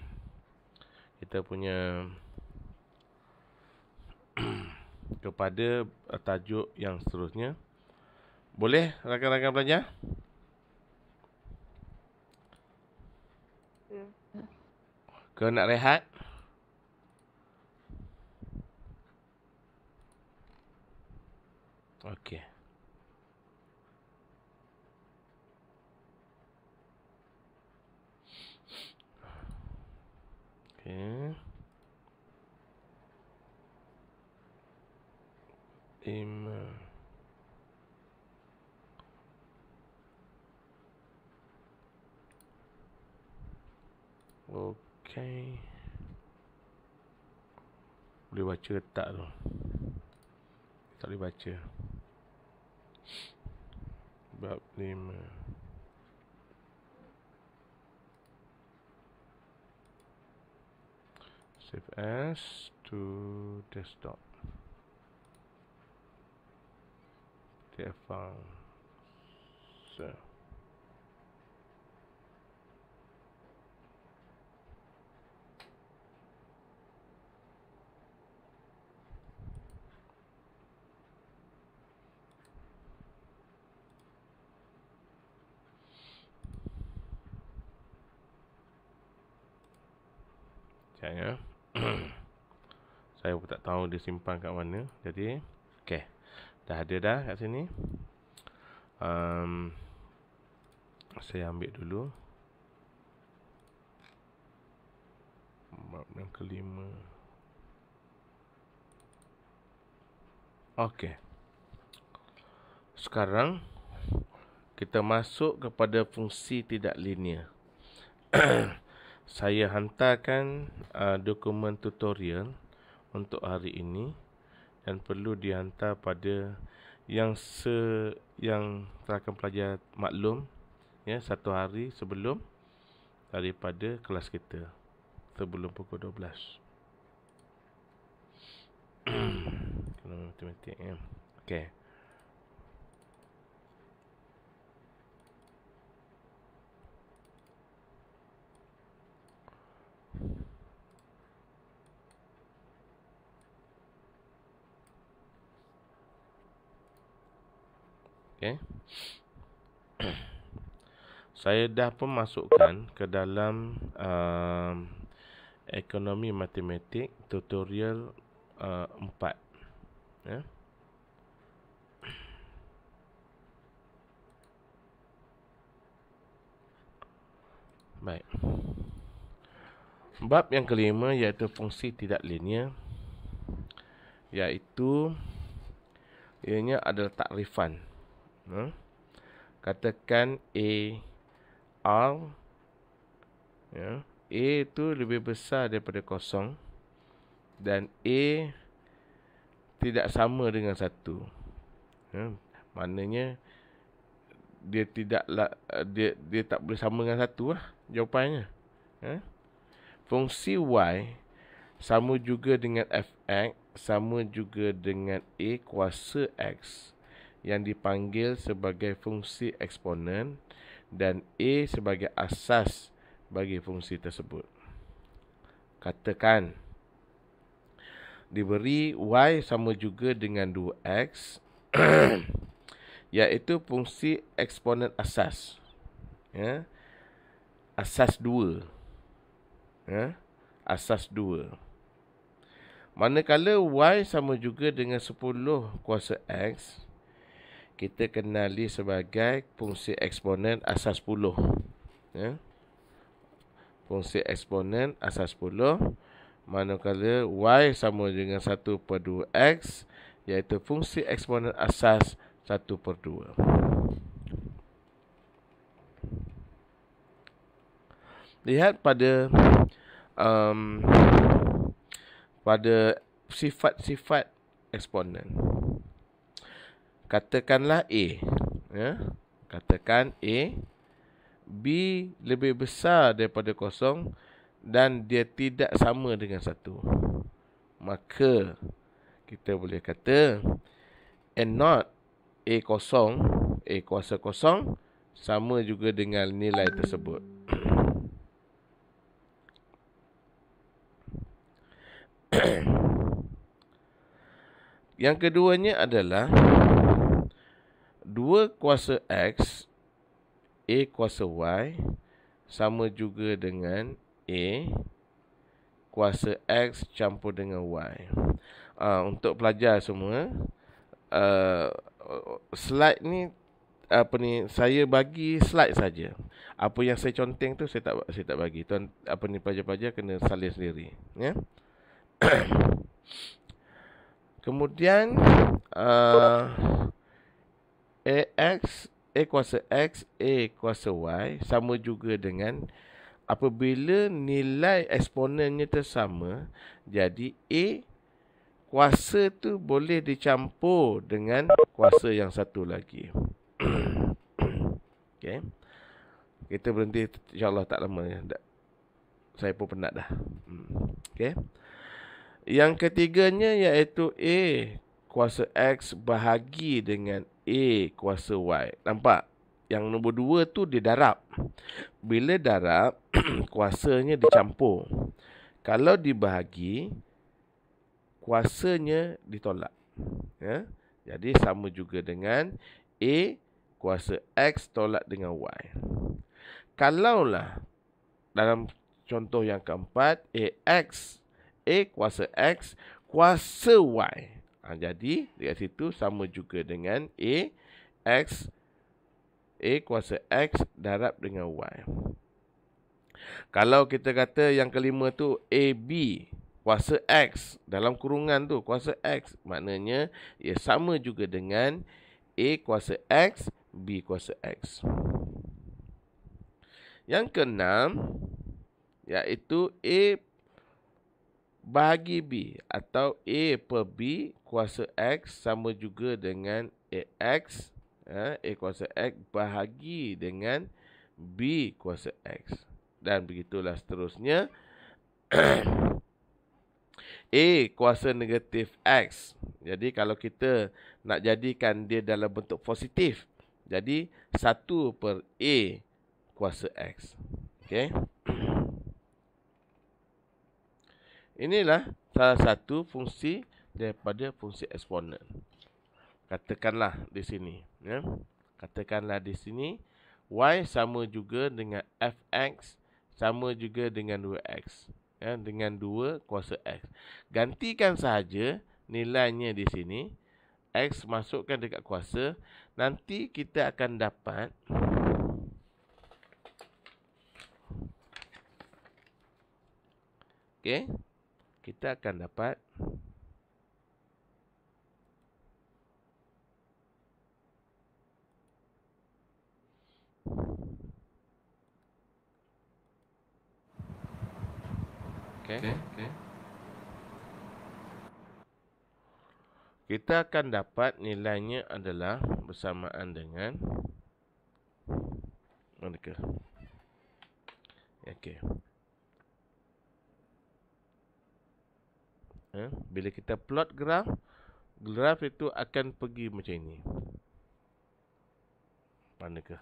kita punya kepada tajuk yang seterusnya. Boleh rakan-rakan belajar? Ya. Kau nak rehat? Ya. Okay. Okay. Im. Äh, okay. Boleh baca tak tu? Tak boleh baca. about them. Uh, save as to desktop. TF file. So. sekejap ya. saya pun tak tahu dia simpan kat mana. Jadi, okey. Dah ada dah kat sini. Um, saya ambil dulu. Map yang kelima. Okey. Sekarang kita masuk kepada fungsi tidak linear. saya hantarkan uh, dokumen tutorial untuk hari ini dan perlu dihantar pada yang se yang terakan pelajar maklum ya satu hari sebelum daripada kelas kita sebelum pukul 12 kena matematik ya okey okey saya dah pun masukkan ke dalam um, ekonomi matematik tutorial uh, 4 ya baik bab yang kelima iaitu fungsi tidak linear iaitu ianya adalah takrifan Hmm? Katakan A R ya, A itu lebih besar daripada kosong dan A tidak sama dengan satu. Ya, maknanya dia tidak dia dia tak boleh sama dengan satu lah jawapannya. Ya. Fungsi y sama juga dengan fx sama juga dengan a kuasa x yang dipanggil sebagai fungsi eksponen dan A sebagai asas bagi fungsi tersebut. Katakan diberi Y sama juga dengan 2X iaitu fungsi eksponen asas. Ya. Asas 2. Ya. Asas 2. Manakala y sama juga dengan 10 kuasa x, kita kenali sebagai fungsi eksponen asas 10. Ya. Fungsi eksponen asas 10 manakala y sama dengan 1 per 2x iaitu fungsi eksponen asas 1 per 2. Lihat pada um, pada sifat-sifat eksponen katakanlah A. Ya, katakan A. B lebih besar daripada kosong dan dia tidak sama dengan satu. Maka kita boleh kata and not A kosong, A kuasa kosong sama juga dengan nilai tersebut. Yang keduanya adalah 2 kuasa X A kuasa Y sama juga dengan A kuasa X campur dengan Y. Uh, untuk pelajar semua, uh, slide ni apa ni saya bagi slide saja. Apa yang saya conteng tu saya tak saya tak bagi. Tuan apa ni pelajar-pelajar kena salin sendiri, ya. Kemudian uh, ax e, a kuasa x a kuasa y sama juga dengan apabila nilai eksponennya tersama jadi a kuasa tu boleh dicampur dengan kuasa yang satu lagi Okay, kita berhenti insyaallah tak lama saya pun penat dah hmm. Okay, yang ketiganya iaitu a kuasa x bahagi dengan A kuasa Y. Nampak? Yang nombor dua tu dia darab. Bila darab, kuasanya dicampur. Kalau dibahagi, kuasanya ditolak. Ya? Jadi sama juga dengan A kuasa X tolak dengan Y. Kalaulah dalam contoh yang keempat, AX, A kuasa X kuasa Y. Ha, jadi dekat situ sama juga dengan A X A kuasa X darab dengan Y. Kalau kita kata yang kelima tu b kuasa X dalam kurungan tu kuasa X maknanya ia sama juga dengan A kuasa X B kuasa X. Yang keenam iaitu A bahagi B atau A per B kuasa X sama juga dengan AX. Ha, A kuasa X bahagi dengan B kuasa X. Dan begitulah seterusnya. A kuasa negatif X. Jadi kalau kita nak jadikan dia dalam bentuk positif. Jadi 1 per A kuasa X. Okay. Inilah salah satu fungsi daripada fungsi eksponen. Katakanlah di sini. Ya. Katakanlah di sini. Y sama juga dengan fx sama juga dengan 2x. Ya. Dengan 2 kuasa x. Gantikan sahaja nilainya di sini. X masukkan dekat kuasa. Nanti kita akan dapat... Okay kita akan dapat okay. Okay. kita akan dapat nilainya adalah bersamaan dengan okey. ke eh, bila kita plot graf graf itu akan pergi macam ini manakah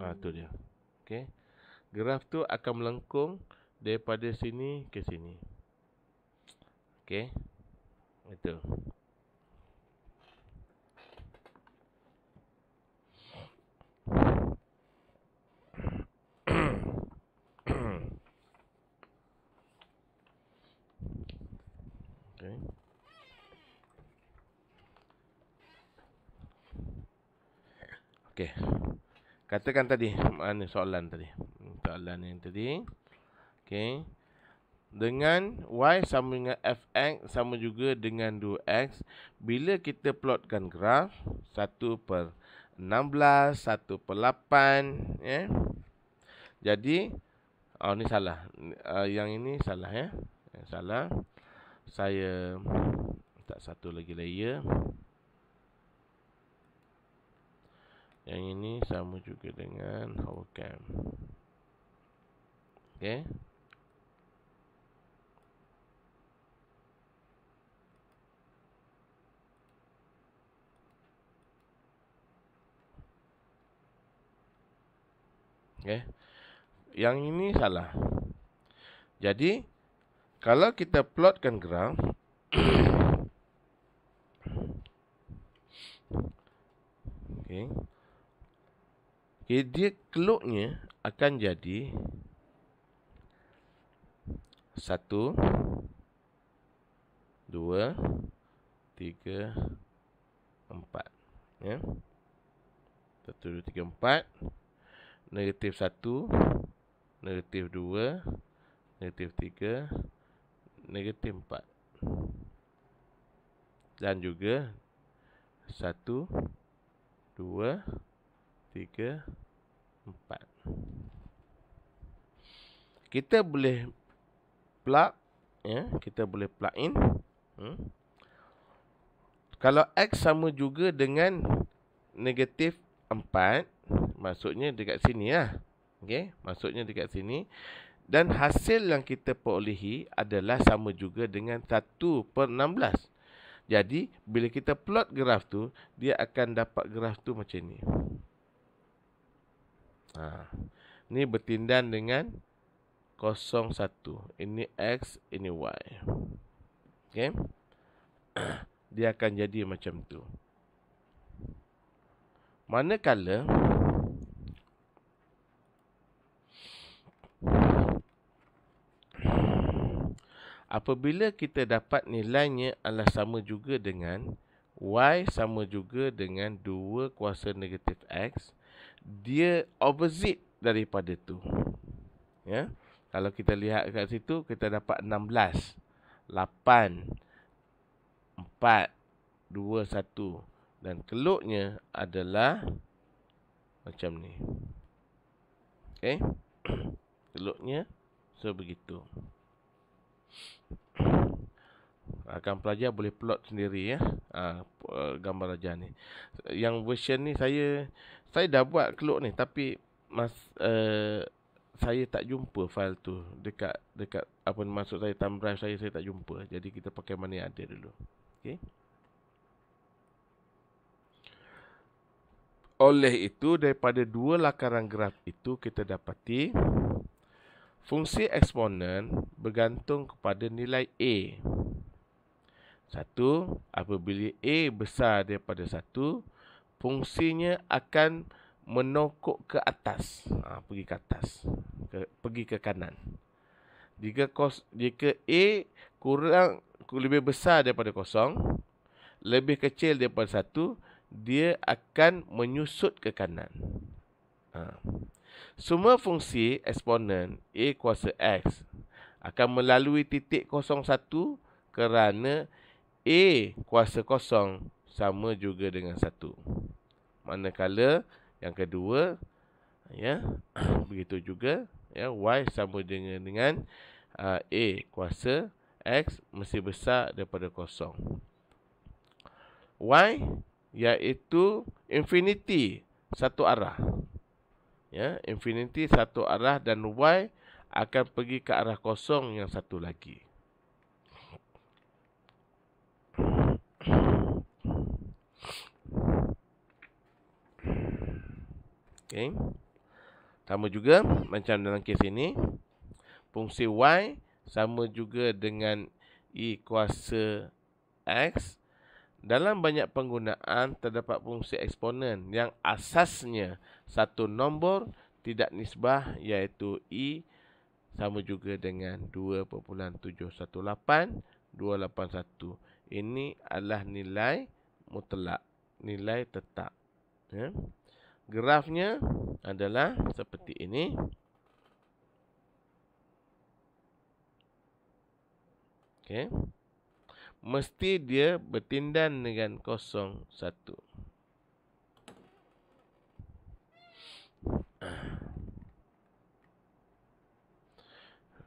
ah tu dia Okay. graf tu akan melengkung daripada sini ke sini okey itu Okey. Katakan tadi mana soalan tadi? Hmm, soalan yang tadi. Okey. Dengan y sama dengan fx sama juga dengan 2x. Bila kita plotkan graf 1 per 16, 1 per 8. Yeah. Jadi, oh ni salah. Uh, yang ini salah ya. Salah. Saya tak satu lagi layer. Yang ini sama juga dengan hover cam. Okey. Okey. Yang ini salah. Jadi kalau kita plotkan graf okay. Okay, dia keluknya akan jadi satu, dua, tiga, empat. Ya. Satu, dua, tiga, empat. Negatif satu, negatif dua, negatif tiga, negatif empat. Dan juga satu, dua, tiga tiga, empat. Kita boleh plug, ya, kita boleh plug in. Hmm. Kalau X sama juga dengan negatif 4, maksudnya dekat sini ya, Okay? Maksudnya dekat sini. Dan hasil yang kita perolehi adalah sama juga dengan 1 per 16. Jadi, bila kita plot graf tu, dia akan dapat graf tu macam ni. Ha. Ni bertindan dengan 01. Ini X, ini Y. Okay. Dia akan jadi macam tu. Manakala... Apabila kita dapat nilainya adalah sama juga dengan Y sama juga dengan 2 kuasa negatif X dia opposite daripada tu. Ya. Kalau kita lihat kat situ kita dapat 16 8 4 2 1 dan keluknya adalah macam ni. Okey. keluknya so begitu. Akan pelajar boleh plot sendiri ya. Ha, gambar raja ni. Yang version ni saya saya dah buat keluk ni tapi mas uh, saya tak jumpa file tu dekat dekat apa masuk saya thumb drive saya saya tak jumpa jadi kita pakai mana yang ada dulu okey oleh itu daripada dua lakaran graf itu kita dapati fungsi eksponen bergantung kepada nilai a satu apabila a besar daripada satu fungsinya akan menokok ke atas. Ha, pergi ke atas. Ke, pergi ke kanan. Jika kos, jika A kurang lebih besar daripada kosong, lebih kecil daripada satu, dia akan menyusut ke kanan. Ha. Semua fungsi eksponen A kuasa X akan melalui titik kosong satu kerana A kuasa kosong sama juga dengan satu. Manakala yang kedua, ya, begitu juga, ya, y sama dengan dengan uh, a kuasa x mesti besar daripada kosong. Y iaitu infinity satu arah. Ya, infinity satu arah dan y akan pergi ke arah kosong yang satu lagi. Okay. Sama juga macam dalam kes ini. Fungsi Y sama juga dengan E kuasa X. Dalam banyak penggunaan terdapat fungsi eksponen yang asasnya satu nombor tidak nisbah iaitu E sama juga dengan 2.718281. Ini adalah nilai mutlak, nilai tetap. Ya. Yeah grafnya adalah seperti ini. Okay, Mesti dia bertindan dengan kosong satu.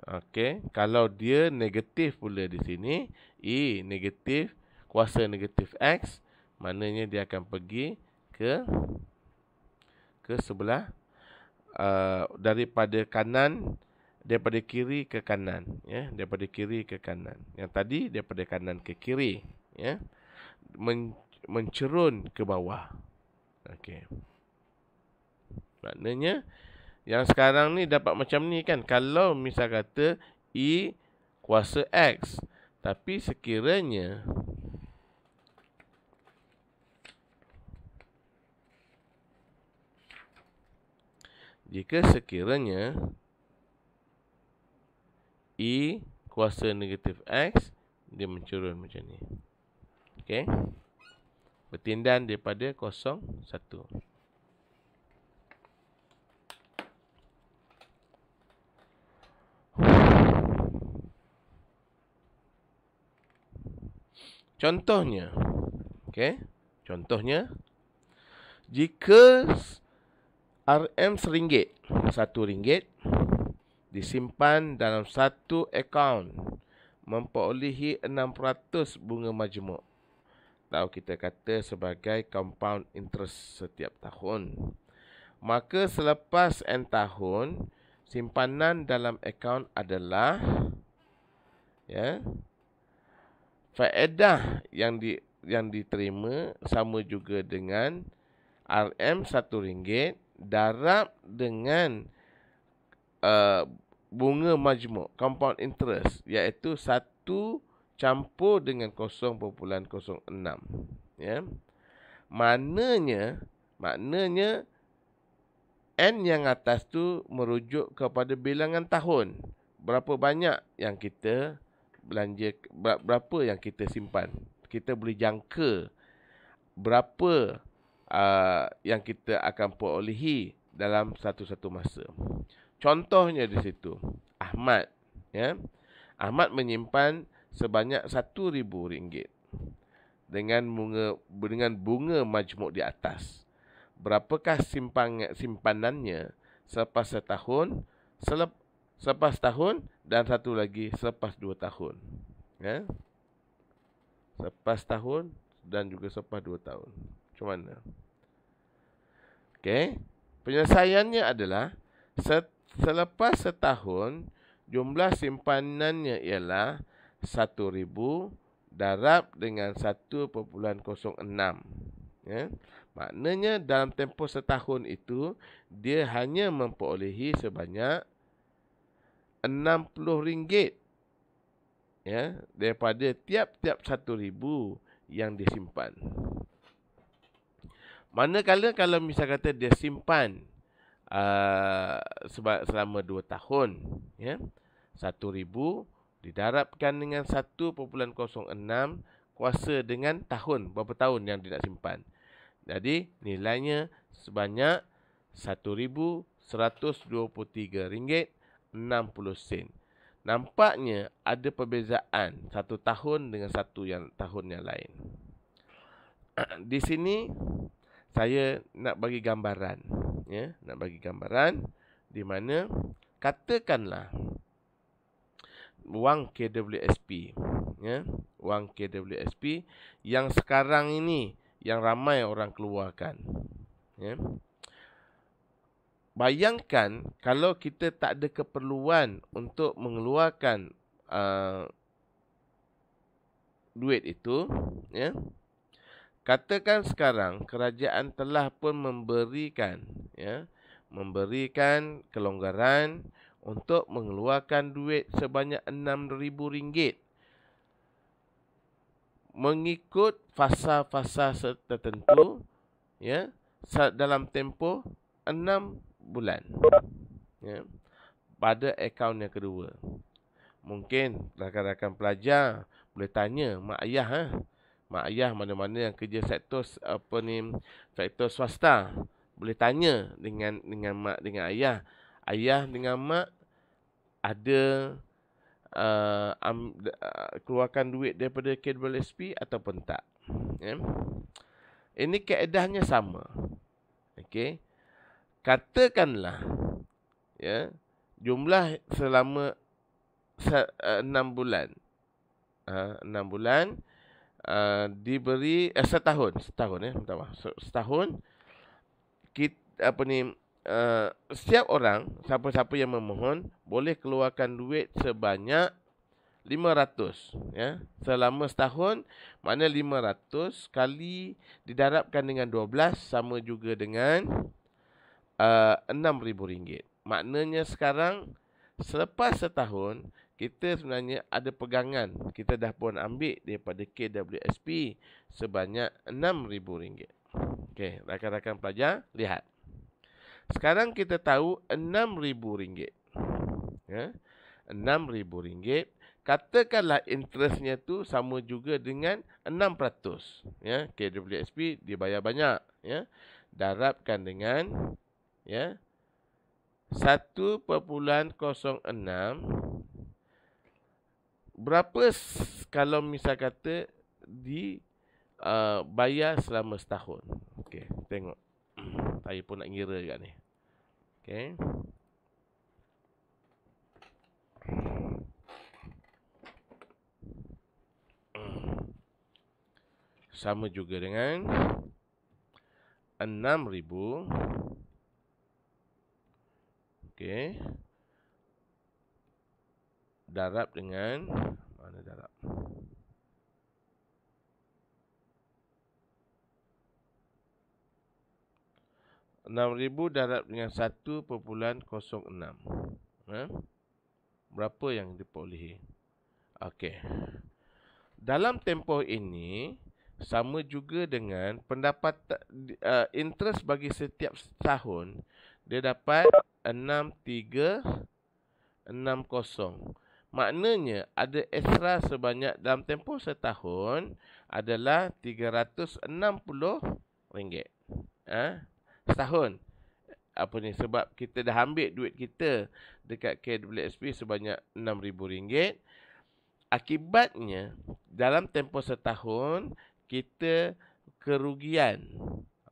Okay, kalau dia negatif pula di sini, E negatif, kuasa negatif X, maknanya dia akan pergi ke ke sebelah uh, daripada kanan daripada kiri ke kanan ya daripada kiri ke kanan yang tadi daripada kanan ke kiri ya Men, mencerun ke bawah okey maknanya yang sekarang ni dapat macam ni kan kalau misal kata e kuasa x tapi sekiranya jika sekiranya E kuasa negatif X dia mencurun macam ni. Okey. Bertindan daripada kosong satu. Contohnya, okey? Contohnya jika RM1 satu ringgit disimpan dalam satu akaun memperolehi 6% bunga majmuk atau kita kata sebagai compound interest setiap tahun. Maka selepas N tahun, simpanan dalam akaun adalah ya faedah yang di yang diterima sama juga dengan RM1 ringgit darab dengan uh, bunga majmuk compound interest iaitu 1 campur dengan 0.06 ya maknanya maknanya n yang atas tu merujuk kepada bilangan tahun berapa banyak yang kita belanja berapa yang kita simpan kita boleh jangka berapa Uh, yang kita akan perolehi dalam satu-satu masa. Contohnya di situ, Ahmad. Ya? Ahmad menyimpan sebanyak RM1,000 dengan bunga, dengan bunga majmuk di atas. Berapakah simpang, simpanannya selepas setahun, selep, selepas tahun dan satu lagi selepas dua tahun. Ya? Selepas tahun dan juga selepas dua tahun. Macam mana? Okey. Penyelesaiannya adalah selepas setahun jumlah simpanannya ialah 1000 darab dengan 1.06. Ya. Maknanya dalam tempoh setahun itu dia hanya memperolehi sebanyak RM60 ya daripada tiap-tiap 1000 yang disimpan. Manakala kalau misalnya kata dia simpan uh, selama 2 tahun, ya. Yeah, 1000 didarabkan dengan 1.06 kuasa dengan tahun, berapa tahun yang dia nak simpan. Jadi nilainya sebanyak ringgit rm sen. Nampaknya ada perbezaan satu tahun dengan satu yang tahun yang lain. Di sini saya nak bagi gambaran ya nak bagi gambaran di mana katakanlah wang KWSP ya wang KWSP yang sekarang ini yang ramai orang keluarkan ya bayangkan kalau kita tak ada keperluan untuk mengeluarkan uh, duit itu ya Katakan sekarang kerajaan telah pun memberikan ya, memberikan kelonggaran untuk mengeluarkan duit sebanyak enam ribu ringgit mengikut fasa-fasa tertentu ya dalam tempoh enam bulan ya pada akaun yang kedua mungkin rakan-rakan pelajar boleh tanya mak ayah ha, mak ayah mana-mana yang kerja sektor apa ni sektor swasta boleh tanya dengan dengan mak dengan ayah ayah dengan mak ada uh, um, uh, keluarkan duit daripada KWSP ataupun tak yeah. ini keedahnya sama okey katakanlah ya yeah, jumlah selama 6 uh, bulan uh, bulan Eh, diberi eh, setahun setahun ya minta maaf setahun kita apa ni uh, setiap orang siapa-siapa yang memohon boleh keluarkan duit sebanyak 500 ya selama setahun mana 500 kali didarabkan dengan 12 sama juga dengan uh, eh, 6000 ringgit maknanya sekarang selepas setahun kita sebenarnya ada pegangan kita dah pun ambil daripada KWSP sebanyak RM6,000. Okey, rakan-rakan pelajar lihat. Sekarang kita tahu RM6,000. Ya, RM6,000. Katakanlah interestnya tu sama juga dengan 6%. Ya, KWSP dibayar banyak. Ya, darabkan dengan ya, 1.06 berapa kalau misal kata di uh, bayar selama setahun. Okey, tengok. Saya pun nak ngira juga ni. Okey. Sama juga dengan 6,000 Okey darab dengan mana darab enam ribu darab dengan satu perpuluhan kosong enam ha? berapa yang diperolehi okey dalam tempoh ini sama juga dengan pendapat uh, interest bagi setiap tahun dia dapat enam tiga enam kosong Maknanya ada ekstra sebanyak dalam tempoh setahun adalah RM360. Ha? Setahun. Apa ni? Sebab kita dah ambil duit kita dekat KWSP sebanyak RM6,000. Akibatnya dalam tempoh setahun kita kerugian.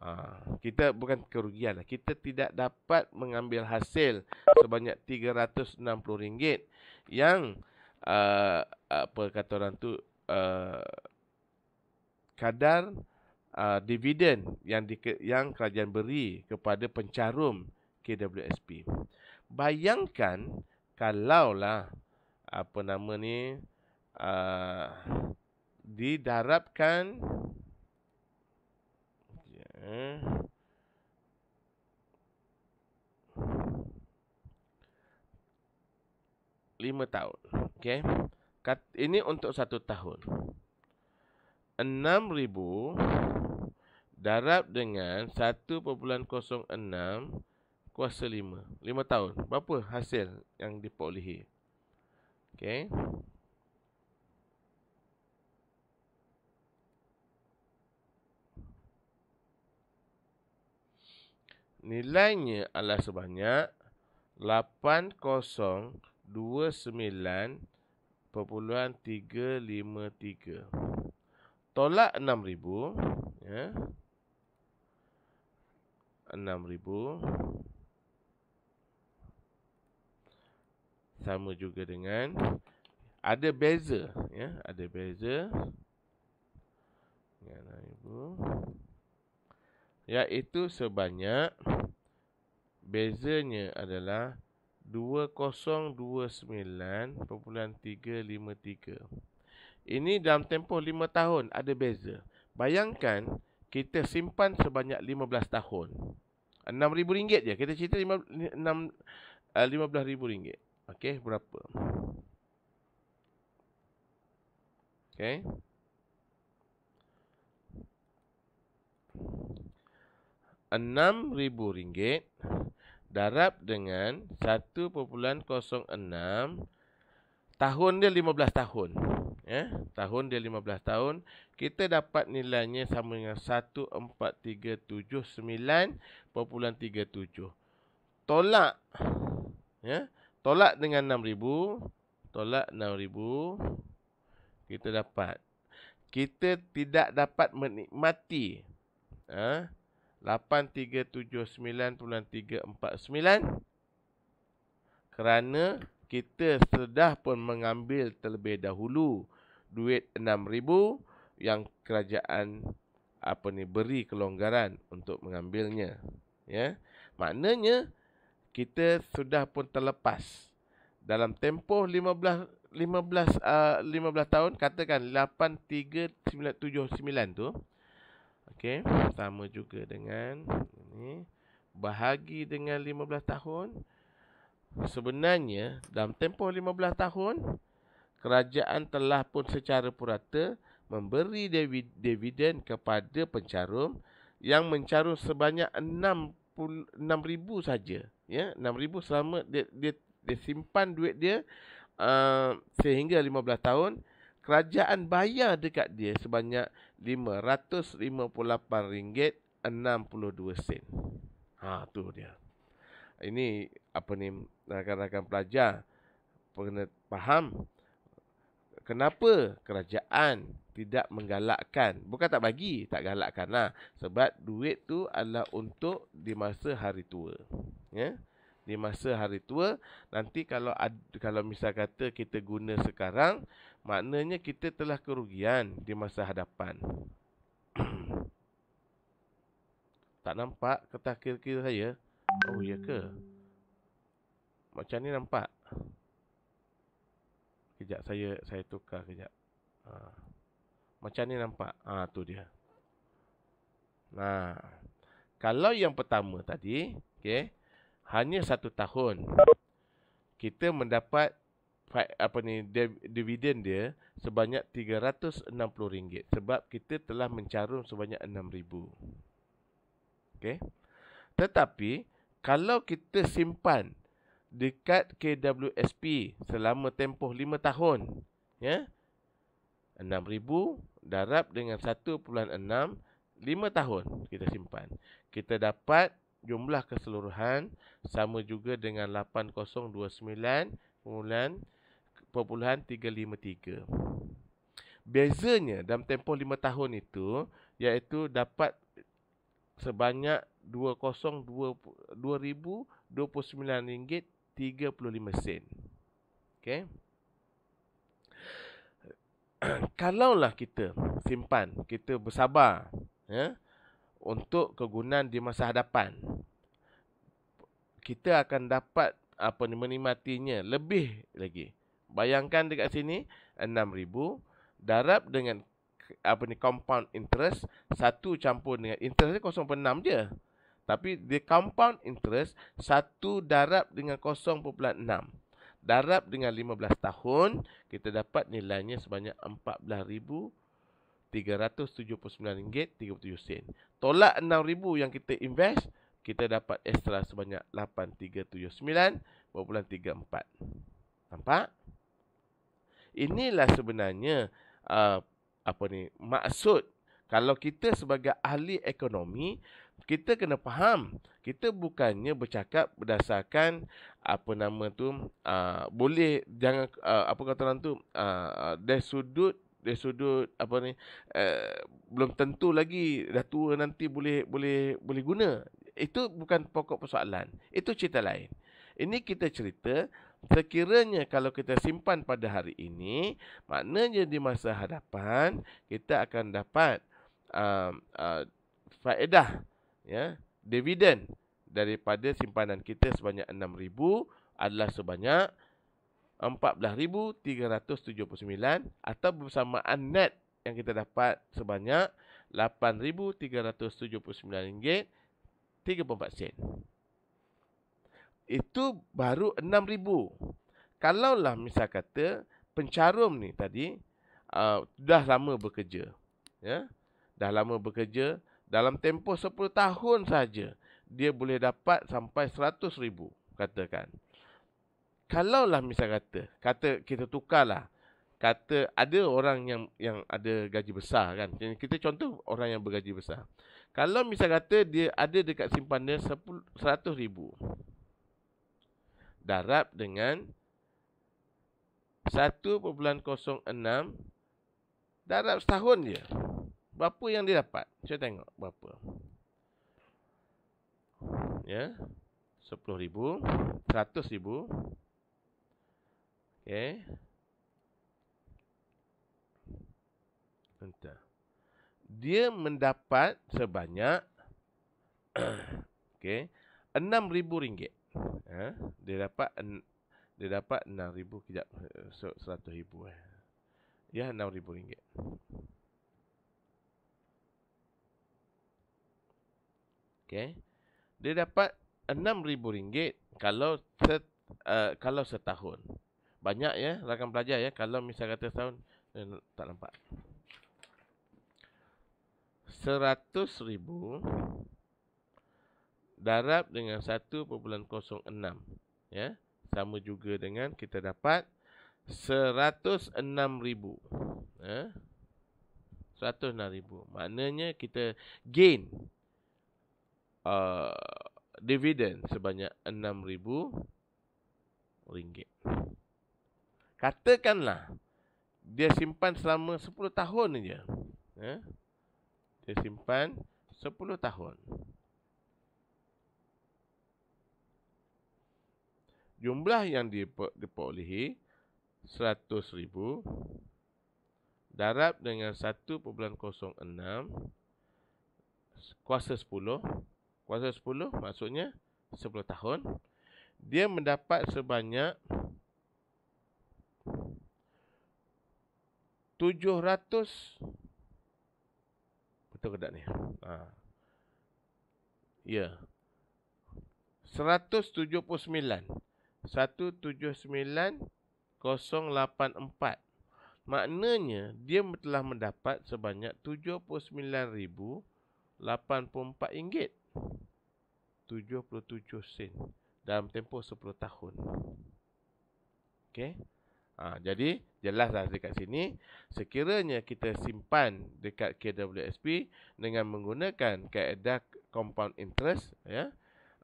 Ha, kita bukan kerugian lah. Kita tidak dapat mengambil hasil sebanyak RM360 yang uh, apa kata orang tu uh, kadar uh, dividen yang di, yang kerajaan beri kepada pencarum KWSP. Bayangkan kalaulah apa nama ni uh, didarapkan lima tahun. Okay. ini untuk satu tahun. Enam ribu darab dengan satu perpuluhan kosong enam kuasa lima. Lima tahun. Berapa hasil yang diperolehi? Okay. Nilainya adalah sebanyak 29.353. Tolak 6,000. Ya. 6,000. Sama juga dengan ada beza ya ada beza ya ibu iaitu sebanyak bezanya adalah 2029.353. Ini dalam tempoh 5 tahun ada beza. Bayangkan kita simpan sebanyak 15 tahun. RM6,000 je. Kita cerita eh, RM15,000. Okey, berapa? Okey. RM6,000 darab dengan 1.06 tahun dia 15 tahun ya tahun dia 15 tahun kita dapat nilainya sama dengan 14379.37 tolak ya eh, tolak dengan 6000 tolak 6000 kita dapat kita tidak dapat menikmati ah 8379.349 kerana kita sudah pun mengambil terlebih dahulu duit 6000 yang kerajaan apa ni beri kelonggaran untuk mengambilnya ya maknanya kita sudah pun terlepas dalam tempoh 15 15 uh, 15 tahun katakan 83979 tu Okey, sama juga dengan ini bahagi dengan 15 tahun. Sebenarnya dalam tempoh 15 tahun kerajaan telah pun secara purata memberi dividen kepada pencarum yang mencarum sebanyak 6 ribu saja ya ribu selama dia, dia dia simpan duit dia uh, sehingga 15 tahun kerajaan bayar dekat dia sebanyak RM558.62. Ha tu dia. Ini apa ni rakan-rakan pelajar perlu faham kenapa kerajaan tidak menggalakkan bukan tak bagi tak galakkanlah sebab duit tu adalah untuk di masa hari tua ya yeah? di masa hari tua nanti kalau kalau misal kata kita guna sekarang maknanya kita telah kerugian di masa hadapan tak nampak kertas kira-kira saya oh ya ke macam ni nampak kejap saya saya tukar kejap ha. macam ni nampak ah ha, tu dia nah kalau yang pertama tadi okey hanya satu tahun kita mendapat apa ni dividen dia sebanyak RM360 sebab kita telah mencarum sebanyak RM6,000. Okay. Tetapi kalau kita simpan dekat KWSP selama tempoh 5 tahun, ya, 6000 darab dengan 1.6 5 tahun kita simpan. Kita dapat jumlah keseluruhan sama juga dengan 8029 bulan perpuluhan 353. Bezanya dalam tempoh 5 tahun itu iaitu dapat sebanyak 2029 ringgit 35 sen. Okey. Kalaulah kita simpan, kita bersabar, ya. Yeah? untuk kegunaan di masa hadapan. Kita akan dapat apa ni menikmatinya lebih lagi. Bayangkan dekat sini 6000 darab dengan apa ni compound interest satu campur dengan interest 0.6 je. Tapi dia compound interest satu darab dengan 0.6 darab dengan 15 tahun kita dapat nilainya sebanyak RM379.37 Tolak 6000 yang kita invest Kita dapat extra sebanyak RM8,379.34 Nampak? Inilah sebenarnya uh, apa ni maksud kalau kita sebagai ahli ekonomi kita kena faham kita bukannya bercakap berdasarkan apa nama tu uh, boleh jangan uh, apa kata orang tu uh, uh dari sudut dari sudut apa ni uh, belum tentu lagi dah tua nanti boleh boleh boleh guna itu bukan pokok persoalan itu cerita lain ini kita cerita sekiranya kalau kita simpan pada hari ini maknanya di masa hadapan kita akan dapat uh, uh, faedah ya dividen daripada simpanan kita sebanyak 6000 adalah sebanyak 14,379 atau bersamaan net yang kita dapat sebanyak ringgit rm sen. Itu baru RM6,000. Kalaulah misal kata pencarum ni tadi uh, dah lama bekerja. Ya? Dah lama bekerja dalam tempoh 10 tahun saja dia boleh dapat sampai RM100,000 katakan. Kalaulah misal kata, kata kita tukar lah Kata ada orang yang yang ada gaji besar kan. Jadi kita contoh orang yang bergaji besar. Kalau misal kata dia ada dekat simpan dia seratus ribu. Darab dengan 1.06 darab setahun dia. Berapa yang dia dapat? Saya tengok berapa. Ya. 10 ribu. 100 ribu. Okay. Entah. Dia mendapat sebanyak okay, enam ribu ringgit. Eh, dia dapat dia dapat enam ribu kejap seratus ribu eh. Ya enam ribu ringgit. Okay. Dia dapat enam ribu ringgit kalau set, uh, kalau setahun banyak ya rakan pelajar ya kalau misal kata tahun eh, tak nampak 100,000 darab dengan 1.06 ya sama juga dengan kita dapat 106,000 ya 106,000 maknanya kita gain uh, dividen sebanyak 6,000 ringgit Katakanlah dia simpan selama 10 tahun saja. Eh? Ya? Dia simpan 10 tahun. Jumlah yang diperolehi 100 ribu darab dengan 1.06 kuasa 10 kuasa 10 maksudnya 10 tahun dia mendapat sebanyak Tujuh ratus betul ke tak ni? Ha. Ya. lapan empat maknanya dia telah mendapat sebanyak tujuh puluh puluh sembilan ribu lapan 79,084 ringgit tujuh sen dalam tempoh sepuluh tahun Okay, ha, jadi jelaslah dekat sini sekiranya kita simpan dekat KWSP dengan menggunakan kaedah compound interest ya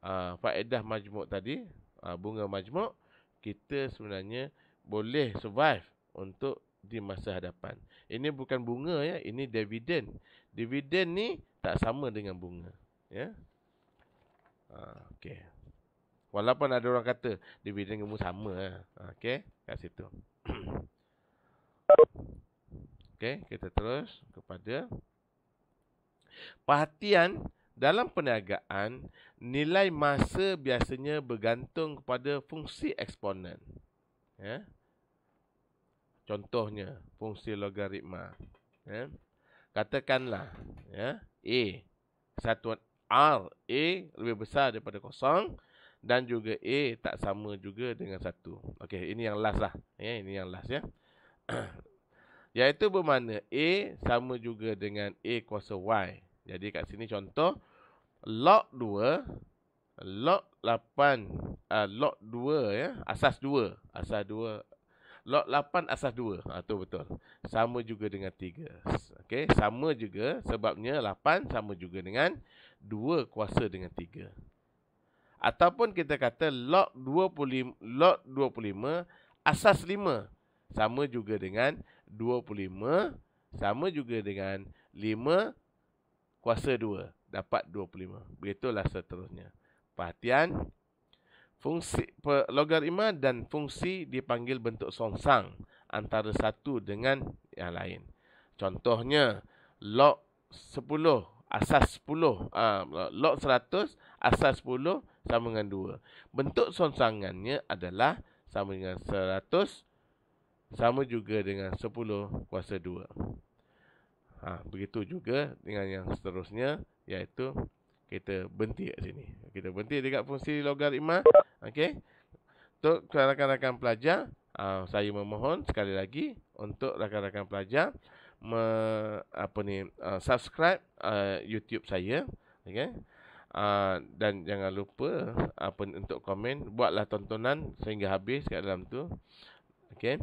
uh, faedah majmuk tadi uh, bunga majmuk kita sebenarnya boleh survive untuk di masa hadapan ini bukan bunga ya ini dividen dividen ni tak sama dengan bunga ya ah, okey walaupun ada orang kata dividen kamu sama ya. okey kat situ Okey, kita terus kepada perhatian dalam perniagaan, nilai masa biasanya bergantung kepada fungsi eksponen. Ya. Yeah. Contohnya, fungsi logaritma. Ya. Yeah. Katakanlah, ya, yeah, A satuan R A lebih besar daripada kosong dan juga A tak sama juga dengan satu. Okey, ini yang last lah. Ya, yeah, ini yang last ya. Yeah. Iaitu bermakna A sama juga dengan A kuasa Y. Jadi kat sini contoh. Log 2. Log 8. Uh, ah, log 2 ya. Asas 2. Asas 2. Log 8 asas 2. Itu ha, betul. Sama juga dengan 3. Okey. Sama juga sebabnya 8 sama juga dengan 2 kuasa dengan 3. Ataupun kita kata log 25, log 25 asas 5 sama juga dengan 25 sama juga dengan 5 kuasa 2 dapat 25 begitulah seterusnya perhatian fungsi logaritma dan fungsi dipanggil bentuk songsang antara satu dengan yang lain contohnya log 10 asas 10 ah log 100 asas 10 sama dengan 2 bentuk songsangannya adalah sama dengan 100 sama juga dengan 10 kuasa 2. Ha, begitu juga dengan yang seterusnya iaitu kita berhenti kat sini. Kita berhenti dekat fungsi logaritma. Okey. Untuk rakan-rakan pelajar, uh, saya memohon sekali lagi untuk rakan-rakan pelajar me, apa ni, uh, subscribe uh, YouTube saya. Okey. Uh, dan jangan lupa apa untuk komen buatlah tontonan sehingga habis kat dalam tu okey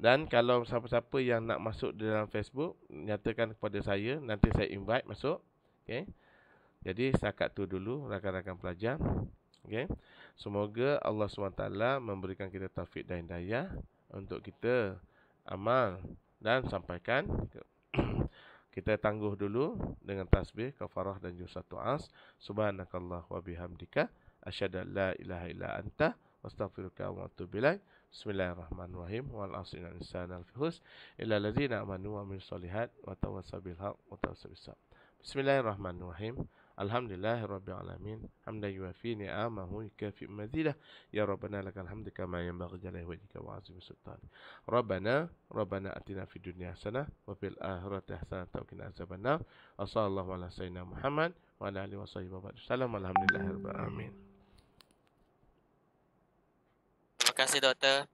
dan kalau siapa-siapa yang nak masuk dalam Facebook, nyatakan kepada saya, nanti saya invite masuk. Okay. Jadi setakat tu dulu rakan-rakan pelajar. Okay. Semoga Allah SWT memberikan kita taufik dan daya untuk kita amal dan sampaikan. kita tangguh dulu dengan tasbih, kafarah dan juz satu as. Subhanakallah wa bihamdika. Asyadu la ilaha illa anta. Astaghfirullah wa atubu بسم الله الرحمن الرحيم والعصر إن الإنسان في خسر إلا الذين آمنوا وعملوا الصالحات وتواصوا بالحق وتواصوا بالصبر بسم الله الرحمن الرحيم الحمد لله رب العالمين حمدا يوفي نعمه يكافئ مزيده يا ربنا لك الحمد كما ينبغي جلاله وجهك وعظيم سلطانك ربنا ربنا اتنا في الدنيا حسنه وفي الاخره حسنه وقنا عذاب النار وصلى الله على سيدنا محمد وعلى اله وصحبه وسلم الحمد لله رب العالمين kasih doktor.